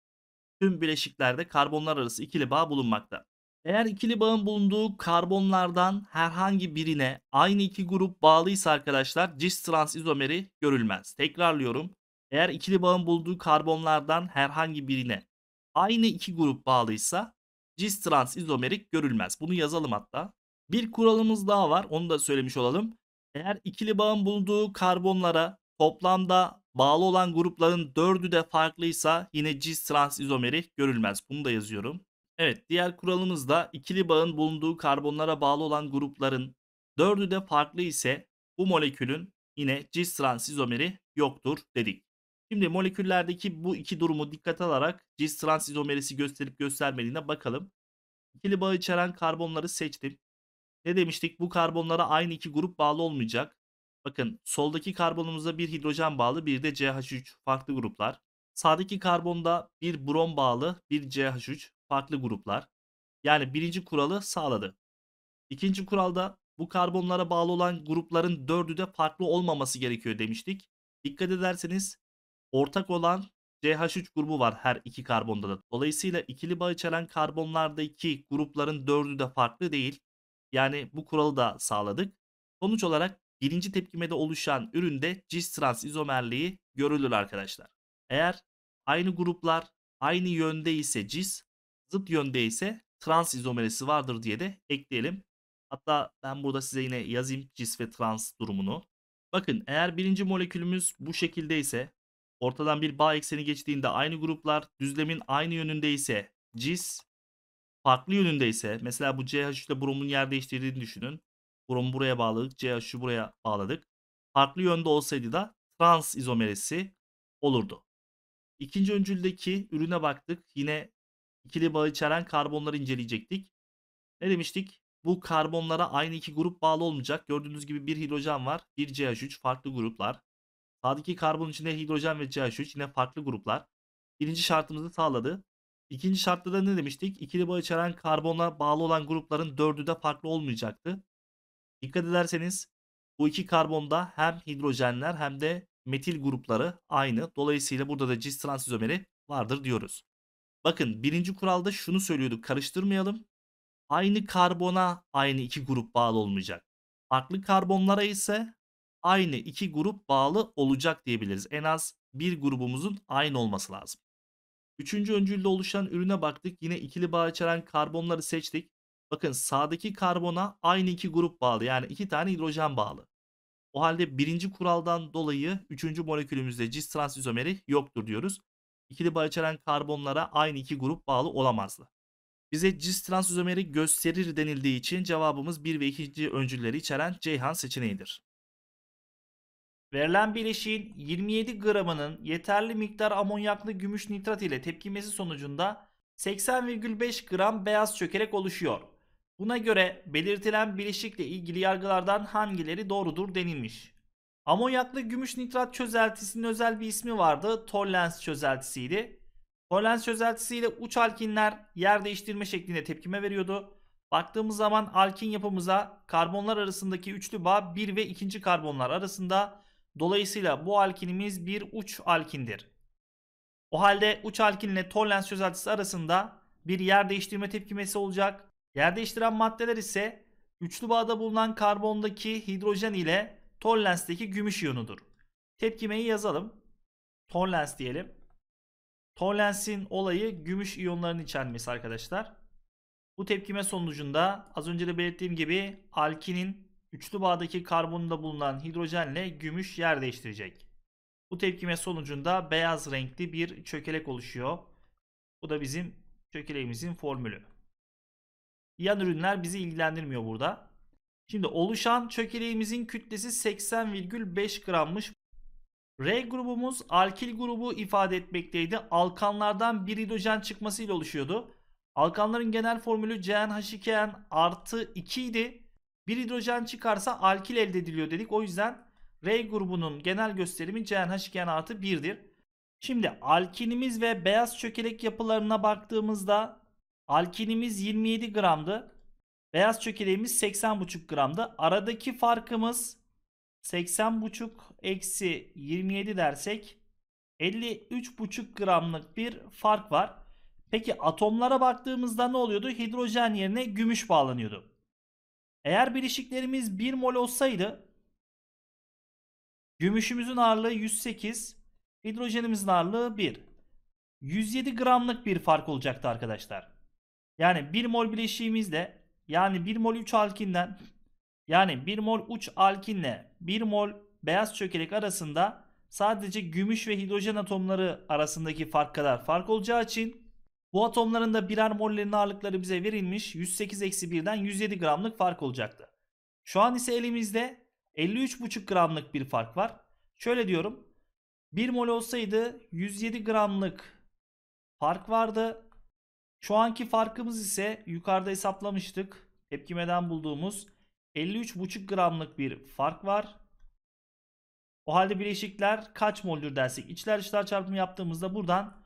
Tüm bileşiklerde karbonlar arası ikili bağ bulunmakta. Eğer ikili bağın bulunduğu karbonlardan herhangi birine aynı iki grup bağlıysa arkadaşlar cis trans izomeri görülmez. Tekrarlıyorum. Eğer ikili bağın bulduğu karbonlardan herhangi birine aynı iki grup bağlıysa cis trans izomerik görülmez. Bunu yazalım hatta. Bir kuralımız daha var. Onu da söylemiş olalım. Eğer ikili bağın bulunduğu karbonlara toplamda bağlı olan grupların dördü de farklıysa yine cis trans izomeri görülmez. Bunu da yazıyorum. Evet diğer kuralımız da ikili bağın bulunduğu karbonlara bağlı olan grupların dördü de farklı ise bu molekülün yine cis trans izomeri yoktur dedik. Şimdi moleküllerdeki bu iki durumu dikkat alarak cis trans izomerisi gösterip göstermediğine bakalım. İkili bağ içeren karbonları seçtim. Ne demiştik? Bu karbonlara aynı iki grup bağlı olmayacak. Bakın soldaki karbonumuzda bir hidrojen bağlı bir de CH3 farklı gruplar. Sağdaki karbonda bir brom bağlı bir CH3 farklı gruplar. Yani birinci kuralı sağladı. İkinci kuralda bu karbonlara bağlı olan grupların dördü de farklı olmaması gerekiyor demiştik. Dikkat ederseniz Ortak olan CH3 grubu var her iki karbonda da. Dolayısıyla ikili bağ içeren karbonlardaki grupların dördü de farklı değil. Yani bu kuralı da sağladık. Sonuç olarak birinci tepkimede oluşan üründe cis trans izomerliği görülür arkadaşlar. Eğer aynı gruplar aynı yönde ise cis, zıt yönde ise trans izomerisi vardır diye de ekleyelim. Hatta ben burada size yine yazayım cis ve trans durumunu. Bakın eğer birinci molekülümüz bu şekilde ise Ortadan bir bağ ekseni geçtiğinde aynı gruplar düzlemin aynı yönünde ise cis farklı yönünde ise mesela bu CH3 ile bromun yer değiştirdiğini düşünün. Bromu buraya bağladık, CH3'ü buraya bağladık. Farklı yönde olsaydı da trans izomerisi olurdu. İkinci öncüldeki ürüne baktık. Yine ikili bağ içeren karbonları inceleyecektik. Ne demiştik? Bu karbonlara aynı iki grup bağlı olmayacak. Gördüğünüz gibi bir hidrojen var, bir CH3 farklı gruplar. K'daki karbon içinde hidrojen ve CH3 yine farklı gruplar. Birinci şartımızı sağladı. İkinci şartta da ne demiştik? İkili bağ içeren karbona bağlı olan grupların dördü de farklı olmayacaktı. Dikkat ederseniz bu iki karbonda hem hidrojenler hem de metil grupları aynı. Dolayısıyla burada da cis trans izomeri vardır diyoruz. Bakın birinci kuralda şunu söylüyorduk karıştırmayalım. Aynı karbona aynı iki grup bağlı olmayacak. Farklı karbonlara ise aynı iki grup bağlı olacak diyebiliriz. En az bir grubumuzun aynı olması lazım. Üçüncü öncülde oluşan ürüne baktık. Yine ikili bağ içeren karbonları seçtik. Bakın sağdaki karbona aynı iki grup bağlı. Yani iki tane hidrojen bağlı. O halde birinci kuraldan dolayı üçüncü molekülümüzde cis trans izomeri yoktur diyoruz. İkili bağ içeren karbonlara aynı iki grup bağlı olamazdı. Bize cis trans izomeri gösterir denildiği için cevabımız 1 ve 2. öncülleri içeren Ceyhan seçeneğidir. Verilen bileşiğin 27 gramının yeterli miktar amonyaklı gümüş nitrat ile tepkimesi sonucunda 80,5 gram beyaz çökerek oluşuyor. Buna göre belirtilen bileşikle ilgili yargılardan hangileri doğrudur denilmiş. Amonyaklı gümüş nitrat çözeltisinin özel bir ismi vardı. Tollens çözeltisiydi. Tollens çözeltisiyle uç alkinler yer değiştirme şeklinde tepkime veriyordu. Baktığımız zaman alkin yapımıza karbonlar arasındaki üçlü bağ 1 ve 2. karbonlar arasında Dolayısıyla bu alkinimiz bir uç alkindir. O halde uç alkinle tollens çözeltisi arasında bir yer değiştirme tepkimesi olacak. Yer değiştiren maddeler ise üçlü bağda bulunan karbondaki hidrojen ile tollensteki gümüş iyonudur. Tepkimeyi yazalım. Tollens diyelim. Tollens'in olayı gümüş iyonlarının içermesi arkadaşlar. Bu tepkime sonucunda az önce de belirttiğim gibi alkinin üçlü bağdaki karbonunda bulunan hidrojenle gümüş yer değiştirecek. Bu tepkime sonucunda beyaz renkli bir çökelek oluşuyor. Bu da bizim çökeleğimizin formülü. Yan ürünler bizi ilgilendirmiyor burada. Şimdi oluşan çökeleğimizin kütlesi 80,5 grammış. R grubumuz alkil grubu ifade etmekteydi. Alkanlardan bir hidrojen çıkmasıyla oluşuyordu. Alkanların genel formülü CnH2n artı 2 idi. Bir hidrojen çıkarsa alkil elde ediliyor dedik. O yüzden R grubunun genel gösterimi CnH2n artı 1'dir. Şimdi alkinimiz ve beyaz çökelek yapılarına baktığımızda alkinimiz 27 gramdı. Beyaz çökeleğimiz 80,5 gramdı. Aradaki farkımız 80,5 eksi 27 dersek 53,5 gramlık bir fark var. Peki atomlara baktığımızda ne oluyordu? Hidrojen yerine gümüş bağlanıyordu. Eğer bileşiklerimiz 1 mol olsaydı gümüşümüzün ağırlığı 108, hidrojenimizin ağırlığı 1. 107 gramlık bir fark olacaktı arkadaşlar. Yani 1 mol bileşiğimizde yani 1 mol 3 alkinden yani 1 mol uç alkinle 1 mol beyaz çökelek arasında sadece gümüş ve hidrojen atomları arasındaki fark kadar fark olacağı için bu atomların da birer mollerin ağırlıkları bize verilmiş 108-1'den 107 gramlık fark olacaktı. Şu an ise elimizde 53,5 gramlık bir fark var. Şöyle diyorum. 1 mol olsaydı 107 gramlık fark vardı. Şu anki farkımız ise yukarıda hesaplamıştık. Tepkimeden bulduğumuz 53,5 gramlık bir fark var. O halde bileşikler kaç moldür dersek içler dışlar çarpımı yaptığımızda buradan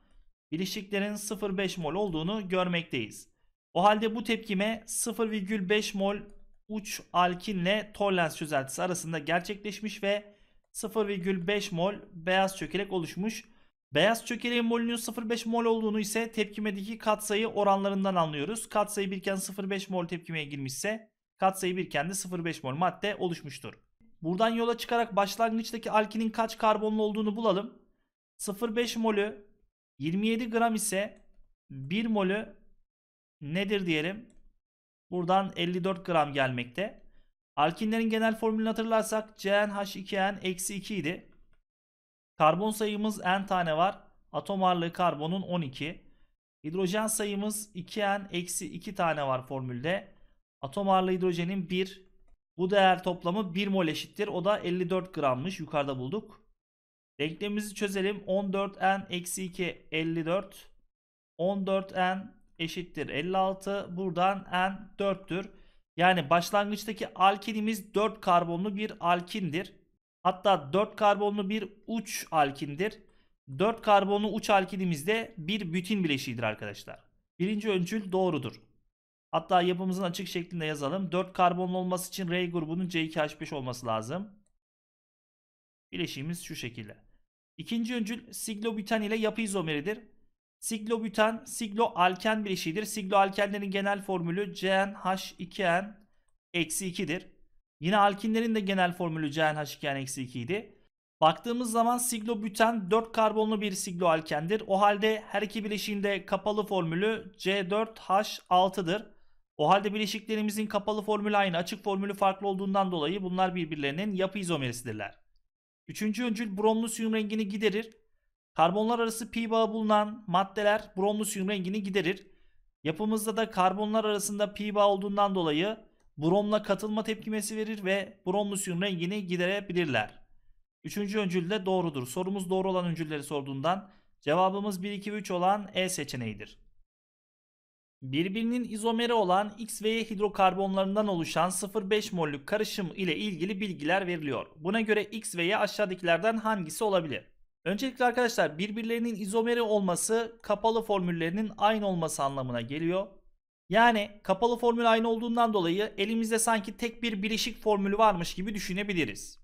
bileşiklerin 0,5 mol olduğunu görmekteyiz. O halde bu tepkime 0,5 mol uç alkinle torlens çözeltisi arasında gerçekleşmiş ve 0,5 mol beyaz çökelek oluşmuş. Beyaz çökeleğin molünün 0,5 mol olduğunu ise tepkimedeki katsayı oranlarından anlıyoruz. Katsayı birken 0,5 mol tepkimeye girmişse katsayı birken de 0,5 mol madde oluşmuştur. Buradan yola çıkarak başlangıçtaki alkinin kaç karbonlu olduğunu bulalım. 0,5 molü 27 gram ise 1 molü nedir diyelim. Buradan 54 gram gelmekte. Alkinlerin genel formülünü hatırlarsak CnH2n 2 idi. Karbon sayımız n tane var. Atom ağırlığı karbonun 12. Hidrojen sayımız 2n 2 tane var formülde. Atom ağırlığı hidrojenin 1. Bu değer toplamı 1 mol eşittir. O da 54 grammış. Yukarıda bulduk. Denklemimizi çözelim. 14n 2 54. 14n eşittir 56. Buradan n 4'tür. Yani başlangıçtaki alkinimiz 4 karbonlu bir alkindir. Hatta 4 karbonlu bir uç alkindir. 4 karbonlu uç alkinimiz de bir bütin bileşiğidir arkadaşlar. Birinci öncül doğrudur. Hatta yapımızın açık şeklinde yazalım. 4 karbonlu olması için R grubunun ch 5 olması lazım. Bileşiğimiz şu şekilde. İkinci öncül siglobüten ile yapı izomeridir. Siglobüten sigloalken bileşiğidir. Sigloalkenlerin genel formülü CnH2n eksi 2'dir. Yine alkinlerin de genel formülü CnH2n eksi 2 idi. Baktığımız zaman siglobüten 4 karbonlu bir sigloalkendir. O halde her iki bileşiğinde kapalı formülü C4H6'dır. O halde bileşiklerimizin kapalı formülü aynı, açık formülü farklı olduğundan dolayı bunlar birbirlerinin yapı izomerisidirler. Üçüncü öncül bromlu suyun rengini giderir. Karbonlar arası pi bağı bulunan maddeler bromlu suyun rengini giderir. Yapımızda da karbonlar arasında pi bağı olduğundan dolayı bromla katılma tepkimesi verir ve bromlu suyun rengini giderebilirler. Üçüncü öncül de doğrudur. Sorumuz doğru olan öncülleri sorduğundan cevabımız 1, 2 ve 3 olan E seçeneğidir. Birbirinin izomeri olan X ve Y hidrokarbonlarından oluşan 0,5 mollük karışım ile ilgili bilgiler veriliyor. Buna göre X ve Y aşağıdakilerden hangisi olabilir? Öncelikle arkadaşlar birbirlerinin izomeri olması kapalı formüllerinin aynı olması anlamına geliyor. Yani kapalı formül aynı olduğundan dolayı elimizde sanki tek bir bileşik formülü varmış gibi düşünebiliriz.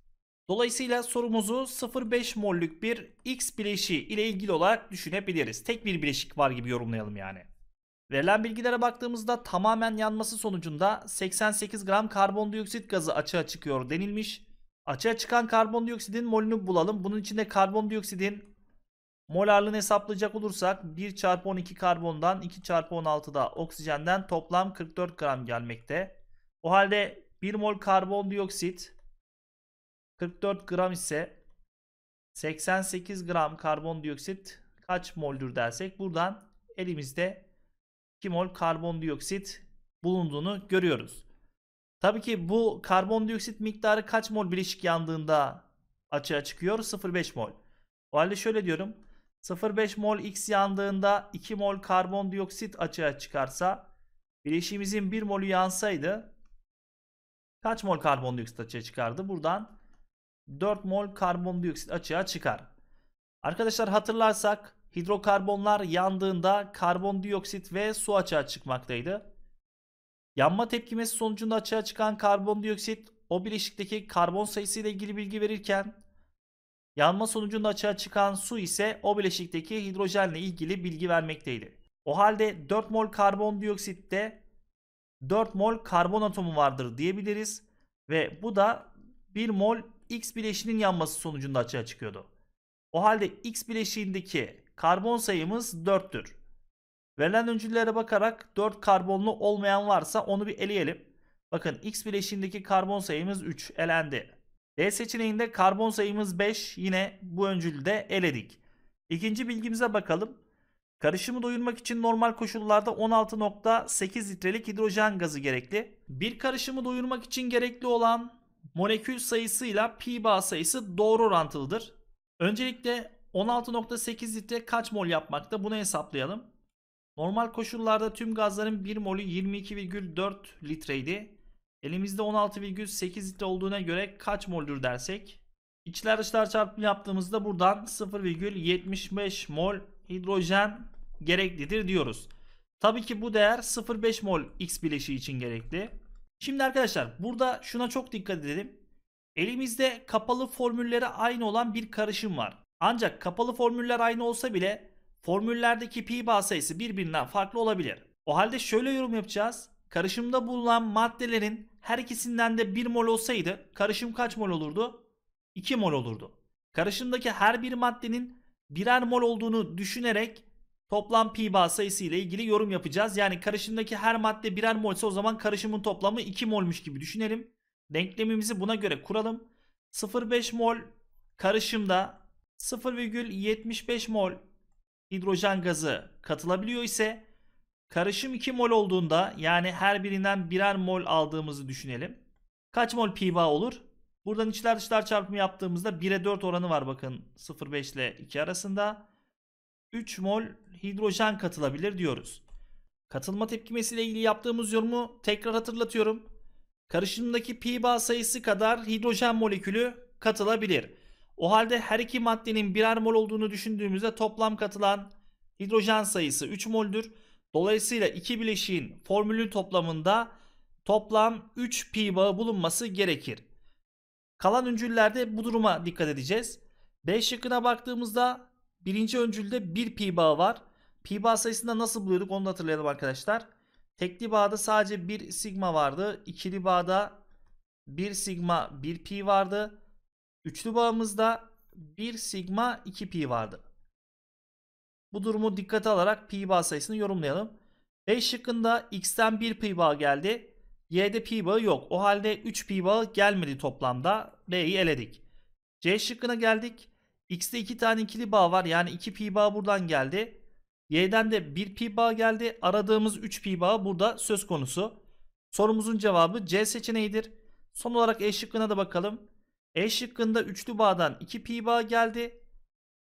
Dolayısıyla sorumuzu 0,5 mollük bir X bileşiği ile ilgili olarak düşünebiliriz. Tek bir bileşik var gibi yorumlayalım yani. Verilen bilgilere baktığımızda tamamen yanması sonucunda 88 gram karbondioksit gazı açığa çıkıyor denilmiş. Açığa çıkan karbondioksidin molünü bulalım. Bunun için de karbondioksidin molarlığını hesaplayacak olursak 1 çarpı 12 karbondan 2 çarpı 16'da oksijenden toplam 44 gram gelmekte. O halde 1 mol karbondioksit 44 gram ise 88 gram karbondioksit kaç moldür dersek buradan elimizde 2 mol karbondioksit bulunduğunu görüyoruz. Tabii ki bu karbondioksit miktarı kaç mol bileşik yandığında açığa çıkıyor? 0,5 mol. O halde şöyle diyorum. 0,5 mol X yandığında 2 mol karbondioksit açığa çıkarsa bileşiğimizin 1 molü yansaydı kaç mol karbondioksit açığa çıkardı? Buradan 4 mol karbondioksit açığa çıkar. Arkadaşlar hatırlarsak Hidrokarbonlar yandığında karbondioksit ve su açığa çıkmaktaydı. Yanma tepkimesi sonucunda açığa çıkan karbondioksit o bileşikteki karbon sayısı ile ilgili bilgi verirken yanma sonucunda açığa çıkan su ise o bileşikteki hidrojenle ilgili bilgi vermekteydi. O halde 4 mol karbondioksitte 4 mol karbon atomu vardır diyebiliriz ve bu da 1 mol X bileşinin yanması sonucunda açığa çıkıyordu. O halde X bileşiğindeki Karbon sayımız 4'tür. Verilen öncüllere bakarak 4 karbonlu olmayan varsa onu bir eleyelim. Bakın X bileşiğindeki karbon sayımız 3 elendi. D seçeneğinde karbon sayımız 5 yine bu öncülde eledik. İkinci bilgimize bakalım. Karışımı doyurmak için normal koşullarda 16.8 litrelik hidrojen gazı gerekli. Bir karışımı doyurmak için gerekli olan molekül sayısıyla pi bağ sayısı doğru orantılıdır. Öncelikle 16.8 litre kaç mol yapmakta? Bunu hesaplayalım. Normal koşullarda tüm gazların 1 molü 22,4 litreydi. Elimizde 16,8 litre olduğuna göre kaç moldür dersek? İçler dışlar çarpımı yaptığımızda buradan 0,75 mol hidrojen gereklidir diyoruz. Tabii ki bu değer 0,5 mol X bileşiği için gerekli. Şimdi arkadaşlar burada şuna çok dikkat edelim. Elimizde kapalı formülleri aynı olan bir karışım var. Ancak kapalı formüller aynı olsa bile formüllerdeki pi bağ sayısı birbirinden farklı olabilir. O halde şöyle yorum yapacağız. Karışımda bulunan maddelerin her ikisinden de 1 mol olsaydı karışım kaç mol olurdu? 2 mol olurdu. Karışımdaki her bir maddenin birer mol olduğunu düşünerek toplam pi bağ sayısı ile ilgili yorum yapacağız. Yani karışımdaki her madde birer mol ise o zaman karışımın toplamı 2 molmuş gibi düşünelim. Denklemimizi buna göre kuralım. 0,5 mol karışımda 0,75 mol hidrojen gazı katılabiliyor ise karışım 2 mol olduğunda yani her birinden birer mol aldığımızı düşünelim. Kaç mol pi bağ olur? Buradan içler dışlar çarpımı yaptığımızda 1'e 4 oranı var bakın 0,5 ile 2 arasında. 3 mol hidrojen katılabilir diyoruz. Katılma tepkimesi ile ilgili yaptığımız yorumu tekrar hatırlatıyorum. Karışımdaki pi bağ sayısı kadar hidrojen molekülü katılabilir. O halde her iki maddenin birer mol olduğunu düşündüğümüzde toplam katılan hidrojen sayısı 3 moldür. Dolayısıyla iki bileşiğin formülü toplamında toplam 3 pi bağı bulunması gerekir. Kalan öncüllerde bu duruma dikkat edeceğiz. B şıkkına baktığımızda birinci öncülde 1 pi bağı var. Pi bağ sayısında nasıl buluyorduk onu da hatırlayalım arkadaşlar. Tekli bağda sadece 1 sigma vardı. İkili bağda 1 sigma 1 pi vardı. Üçlü bağımızda 1 sigma 2 pi vardı. Bu durumu dikkate alarak pi bağ sayısını yorumlayalım. 5 şıkkında x'ten 1 pi bağ geldi. Y'de pi bağı yok. O halde 3 pi bağı gelmedi toplamda. B'yi eledik. C şıkkına geldik. X'te 2 iki tane ikili bağ var. Yani 2 pi bağ buradan geldi. Y'den de 1 pi bağ geldi. Aradığımız 3 pi bağ burada söz konusu. Sorumuzun cevabı C seçeneğidir. Son olarak E şıkkına da bakalım. E şıkkında üçlü bağdan 2 pi bağ geldi.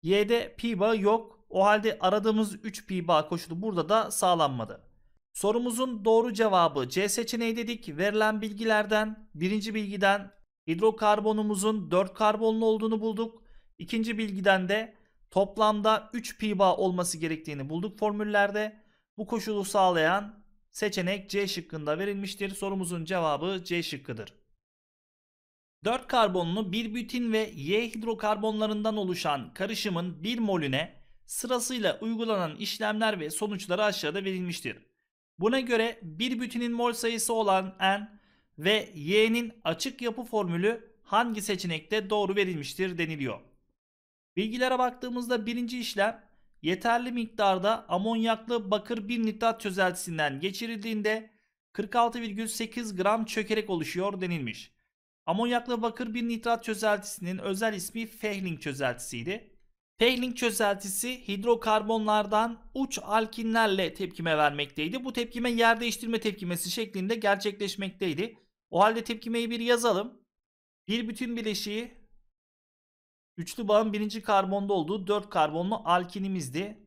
Y'de pi bağ yok. O halde aradığımız 3 pi bağ koşulu burada da sağlanmadı. Sorumuzun doğru cevabı C seçeneği dedik. Verilen bilgilerden birinci bilgiden hidrokarbonumuzun 4 karbonlu olduğunu bulduk. İkinci bilgiden de toplamda 3 pi bağ olması gerektiğini bulduk formüllerde. Bu koşulu sağlayan seçenek C şıkkında verilmiştir. Sorumuzun cevabı C şıkkıdır. 4 karbonlu bir bütin ve Y hidrokarbonlarından oluşan karışımın 1 molüne sırasıyla uygulanan işlemler ve sonuçları aşağıda verilmiştir. Buna göre bir bütünün mol sayısı olan N ve Y'nin açık yapı formülü hangi seçenekte doğru verilmiştir deniliyor. Bilgilere baktığımızda birinci işlem yeterli miktarda amonyaklı bakır bir nitrat çözeltisinden geçirildiğinde 46,8 gram çökerek oluşuyor denilmiş. Amonyaklı bakır bir nitrat çözeltisinin özel ismi Fehling çözeltisiydi. Fehling çözeltisi hidrokarbonlardan uç alkinlerle tepkime vermekteydi. Bu tepkime yer değiştirme tepkimesi şeklinde gerçekleşmekteydi. O halde tepkimeyi bir yazalım. Bir bütün bileşiği üçlü bağın birinci karbonda olduğu dört karbonlu alkinimizdi.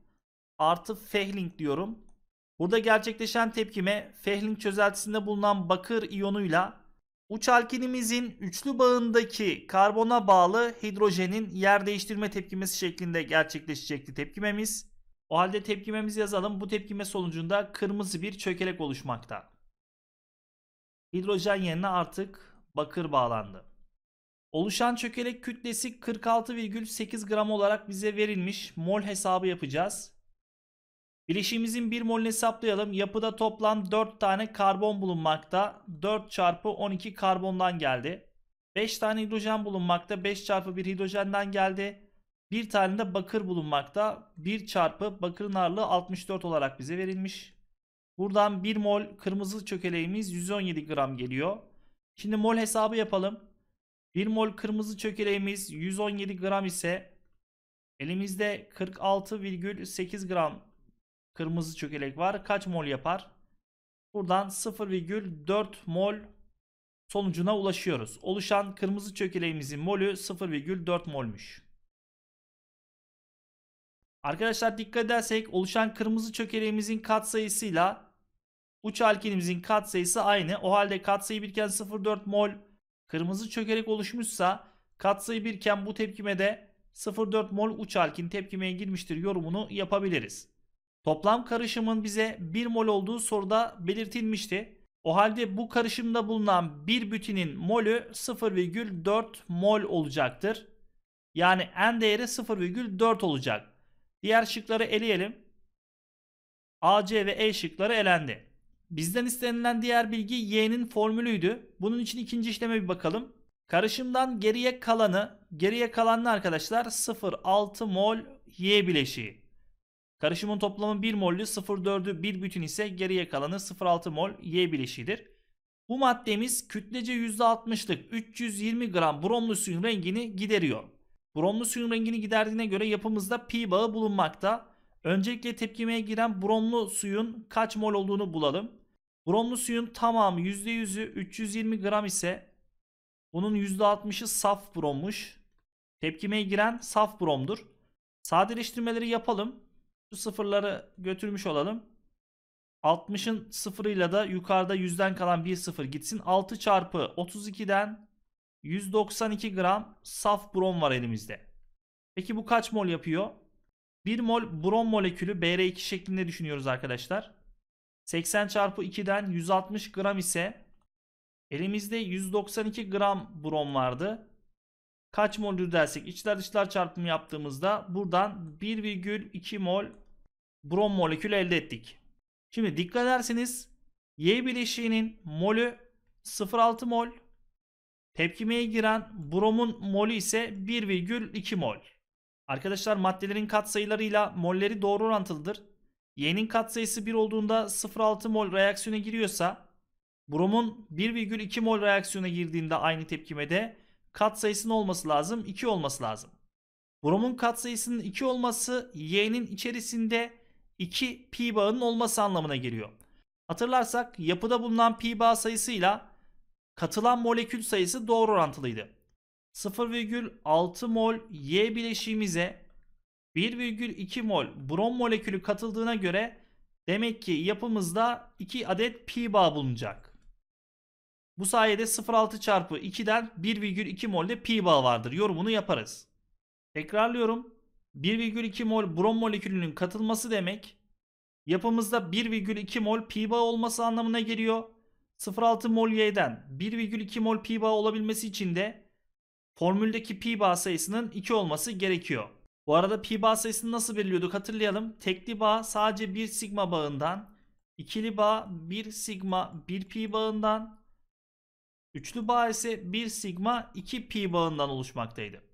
Artı Fehling diyorum. Burada gerçekleşen tepkime Fehling çözeltisinde bulunan bakır iyonuyla Uç alkinimizin üçlü bağındaki karbona bağlı hidrojenin yer değiştirme tepkimesi şeklinde gerçekleşecekti tepkimemiz. O halde tepkimemizi yazalım. Bu tepkime sonucunda kırmızı bir çökelek oluşmakta. Hidrojen yerine artık bakır bağlandı. Oluşan çökelek kütlesi 46,8 gram olarak bize verilmiş. Mol hesabı yapacağız. Bileşiğimizin bir molünü hesaplayalım. Yapıda toplam 4 tane karbon bulunmakta. 4 çarpı 12 karbondan geldi. 5 tane hidrojen bulunmakta. 5 çarpı 1 hidrojenden geldi. Bir tane de bakır bulunmakta. 1 çarpı bakırın ağırlığı 64 olarak bize verilmiş. Buradan 1 mol kırmızı çökeleğimiz 117 gram geliyor. Şimdi mol hesabı yapalım. 1 mol kırmızı çökeleğimiz 117 gram ise elimizde 46,8 gram Kırmızı çökelek var. Kaç mol yapar? Buradan 0,4 mol sonucuna ulaşıyoruz. Oluşan kırmızı çökeleğimizin molü 0,4 molmuş. Arkadaşlar dikkat edersek oluşan kırmızı çökeleğimizin katsayısıyla uç alkenimizin katsayısı aynı. O halde katsayı birken 0,4 mol kırmızı çökelek oluşmuşsa katsayı birken bu tepkime de 0,4 mol uç alkin tepkimeye girmiştir yorumunu yapabiliriz. Toplam karışımın bize 1 mol olduğu soruda belirtilmişti. O halde bu karışımda bulunan bir bütinin molü 0,4 mol olacaktır. Yani n değeri 0,4 olacak. Diğer şıkları eleyelim. AC ve E şıkları elendi. Bizden istenilen diğer bilgi Y'nin formülüydü. Bunun için ikinci işleme bir bakalım. Karışımdan geriye kalanı, geriye kalan ne arkadaşlar? 0,6 mol Y bileşiği. Karışımın toplamı 1 mollü 0,4'ü 1 bütün ise geriye kalanı 0,6 mol Y bileşiğidir. Bu maddemiz kütlece %60'lık 320 gram bromlu suyun rengini gideriyor. Bromlu suyun rengini giderdiğine göre yapımızda pi bağı bulunmakta. Öncelikle tepkimeye giren bromlu suyun kaç mol olduğunu bulalım. Bromlu suyun tamamı %100'ü 320 gram ise bunun %60'ı saf brommuş. Tepkimeye giren saf bromdur. Sadeleştirmeleri yapalım. Şu sıfırları götürmüş olalım. 60'ın sıfırıyla da yukarıda 100'den kalan bir sıfır gitsin. 6 çarpı 32'den 192 gram saf brom var elimizde. Peki bu kaç mol yapıyor? 1 mol brom molekülü Br2 şeklinde düşünüyoruz arkadaşlar. 80 çarpı 2'den 160 gram ise elimizde 192 gram brom vardı. Kaç moldür dersek içler dışlar çarpımı yaptığımızda buradan 1,2 mol brom molekülü elde ettik. Şimdi dikkat ederseniz Y bileşiğinin molü 0,6 mol. Tepkimeye giren bromun molü ise 1,2 mol. Arkadaşlar maddelerin katsayılarıyla molleri doğru orantılıdır. Y'nin katsayısı 1 olduğunda 0,6 mol reaksiyona giriyorsa bromun 1,2 mol reaksiyona girdiğinde aynı tepkimede katsayısının olması lazım 2 olması lazım. Bromun katsayısının 2 olması Y'nin içerisinde 2 pi bağının olması anlamına geliyor. Hatırlarsak yapıda bulunan pi bağ sayısıyla katılan molekül sayısı doğru orantılıydı. 0,6 mol Y bileşiğimize 1,2 mol brom molekülü katıldığına göre demek ki yapımızda 2 adet pi bağ bulunacak. Bu sayede 0,6 çarpı 2'den 1,2 mol de pi bağ vardır yorumunu yaparız. Tekrarlıyorum. 1,2 mol brom molekülünün katılması demek yapımızda 1,2 mol pi bağı olması anlamına geliyor. 0,6 mol Y'den 1,2 mol pi bağı olabilmesi için de formüldeki pi bağ sayısının 2 olması gerekiyor. Bu arada pi bağ sayısını nasıl belirliyorduk hatırlayalım. Tekli bağ sadece 1 sigma bağından, ikili bağ 1 sigma 1 pi bağından, üçlü bağ ise 1 sigma 2 pi bağından oluşmaktaydı.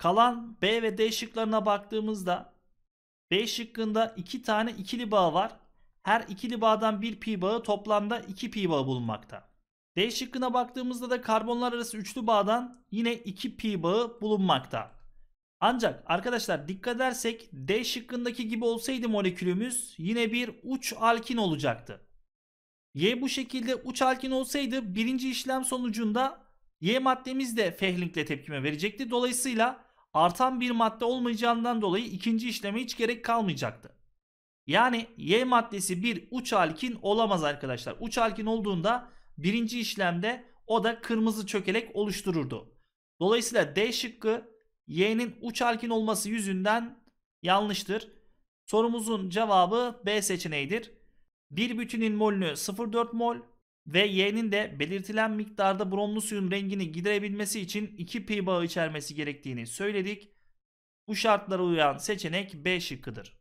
Kalan B ve D şıklarına baktığımızda B şıkkında 2 tane ikili bağ var. Her ikili bağdan bir pi bağı toplamda 2 pi bağı bulunmakta. D şıkkına baktığımızda da karbonlar arası üçlü bağdan yine 2 pi bağı bulunmakta. Ancak arkadaşlar dikkat edersek D şıkkındaki gibi olsaydı molekülümüz yine bir uç alkin olacaktı. Y bu şekilde uç alkin olsaydı birinci işlem sonucunda Y maddemiz de Fehlink'le tepkime verecekti. Dolayısıyla artan bir madde olmayacağından dolayı ikinci işleme hiç gerek kalmayacaktı. Yani Y maddesi bir uç alkin olamaz arkadaşlar. Uç alkin olduğunda birinci işlemde o da kırmızı çökelek oluştururdu. Dolayısıyla D şıkkı Y'nin uç alkin olması yüzünden yanlıştır. Sorumuzun cevabı B seçeneğidir. Bir bütünün molünü 0,4 mol, ve Y'nin de belirtilen miktarda bromlu suyun rengini giderebilmesi için 2 pi bağı içermesi gerektiğini söyledik. Bu şartlara uyan seçenek B şıkkıdır.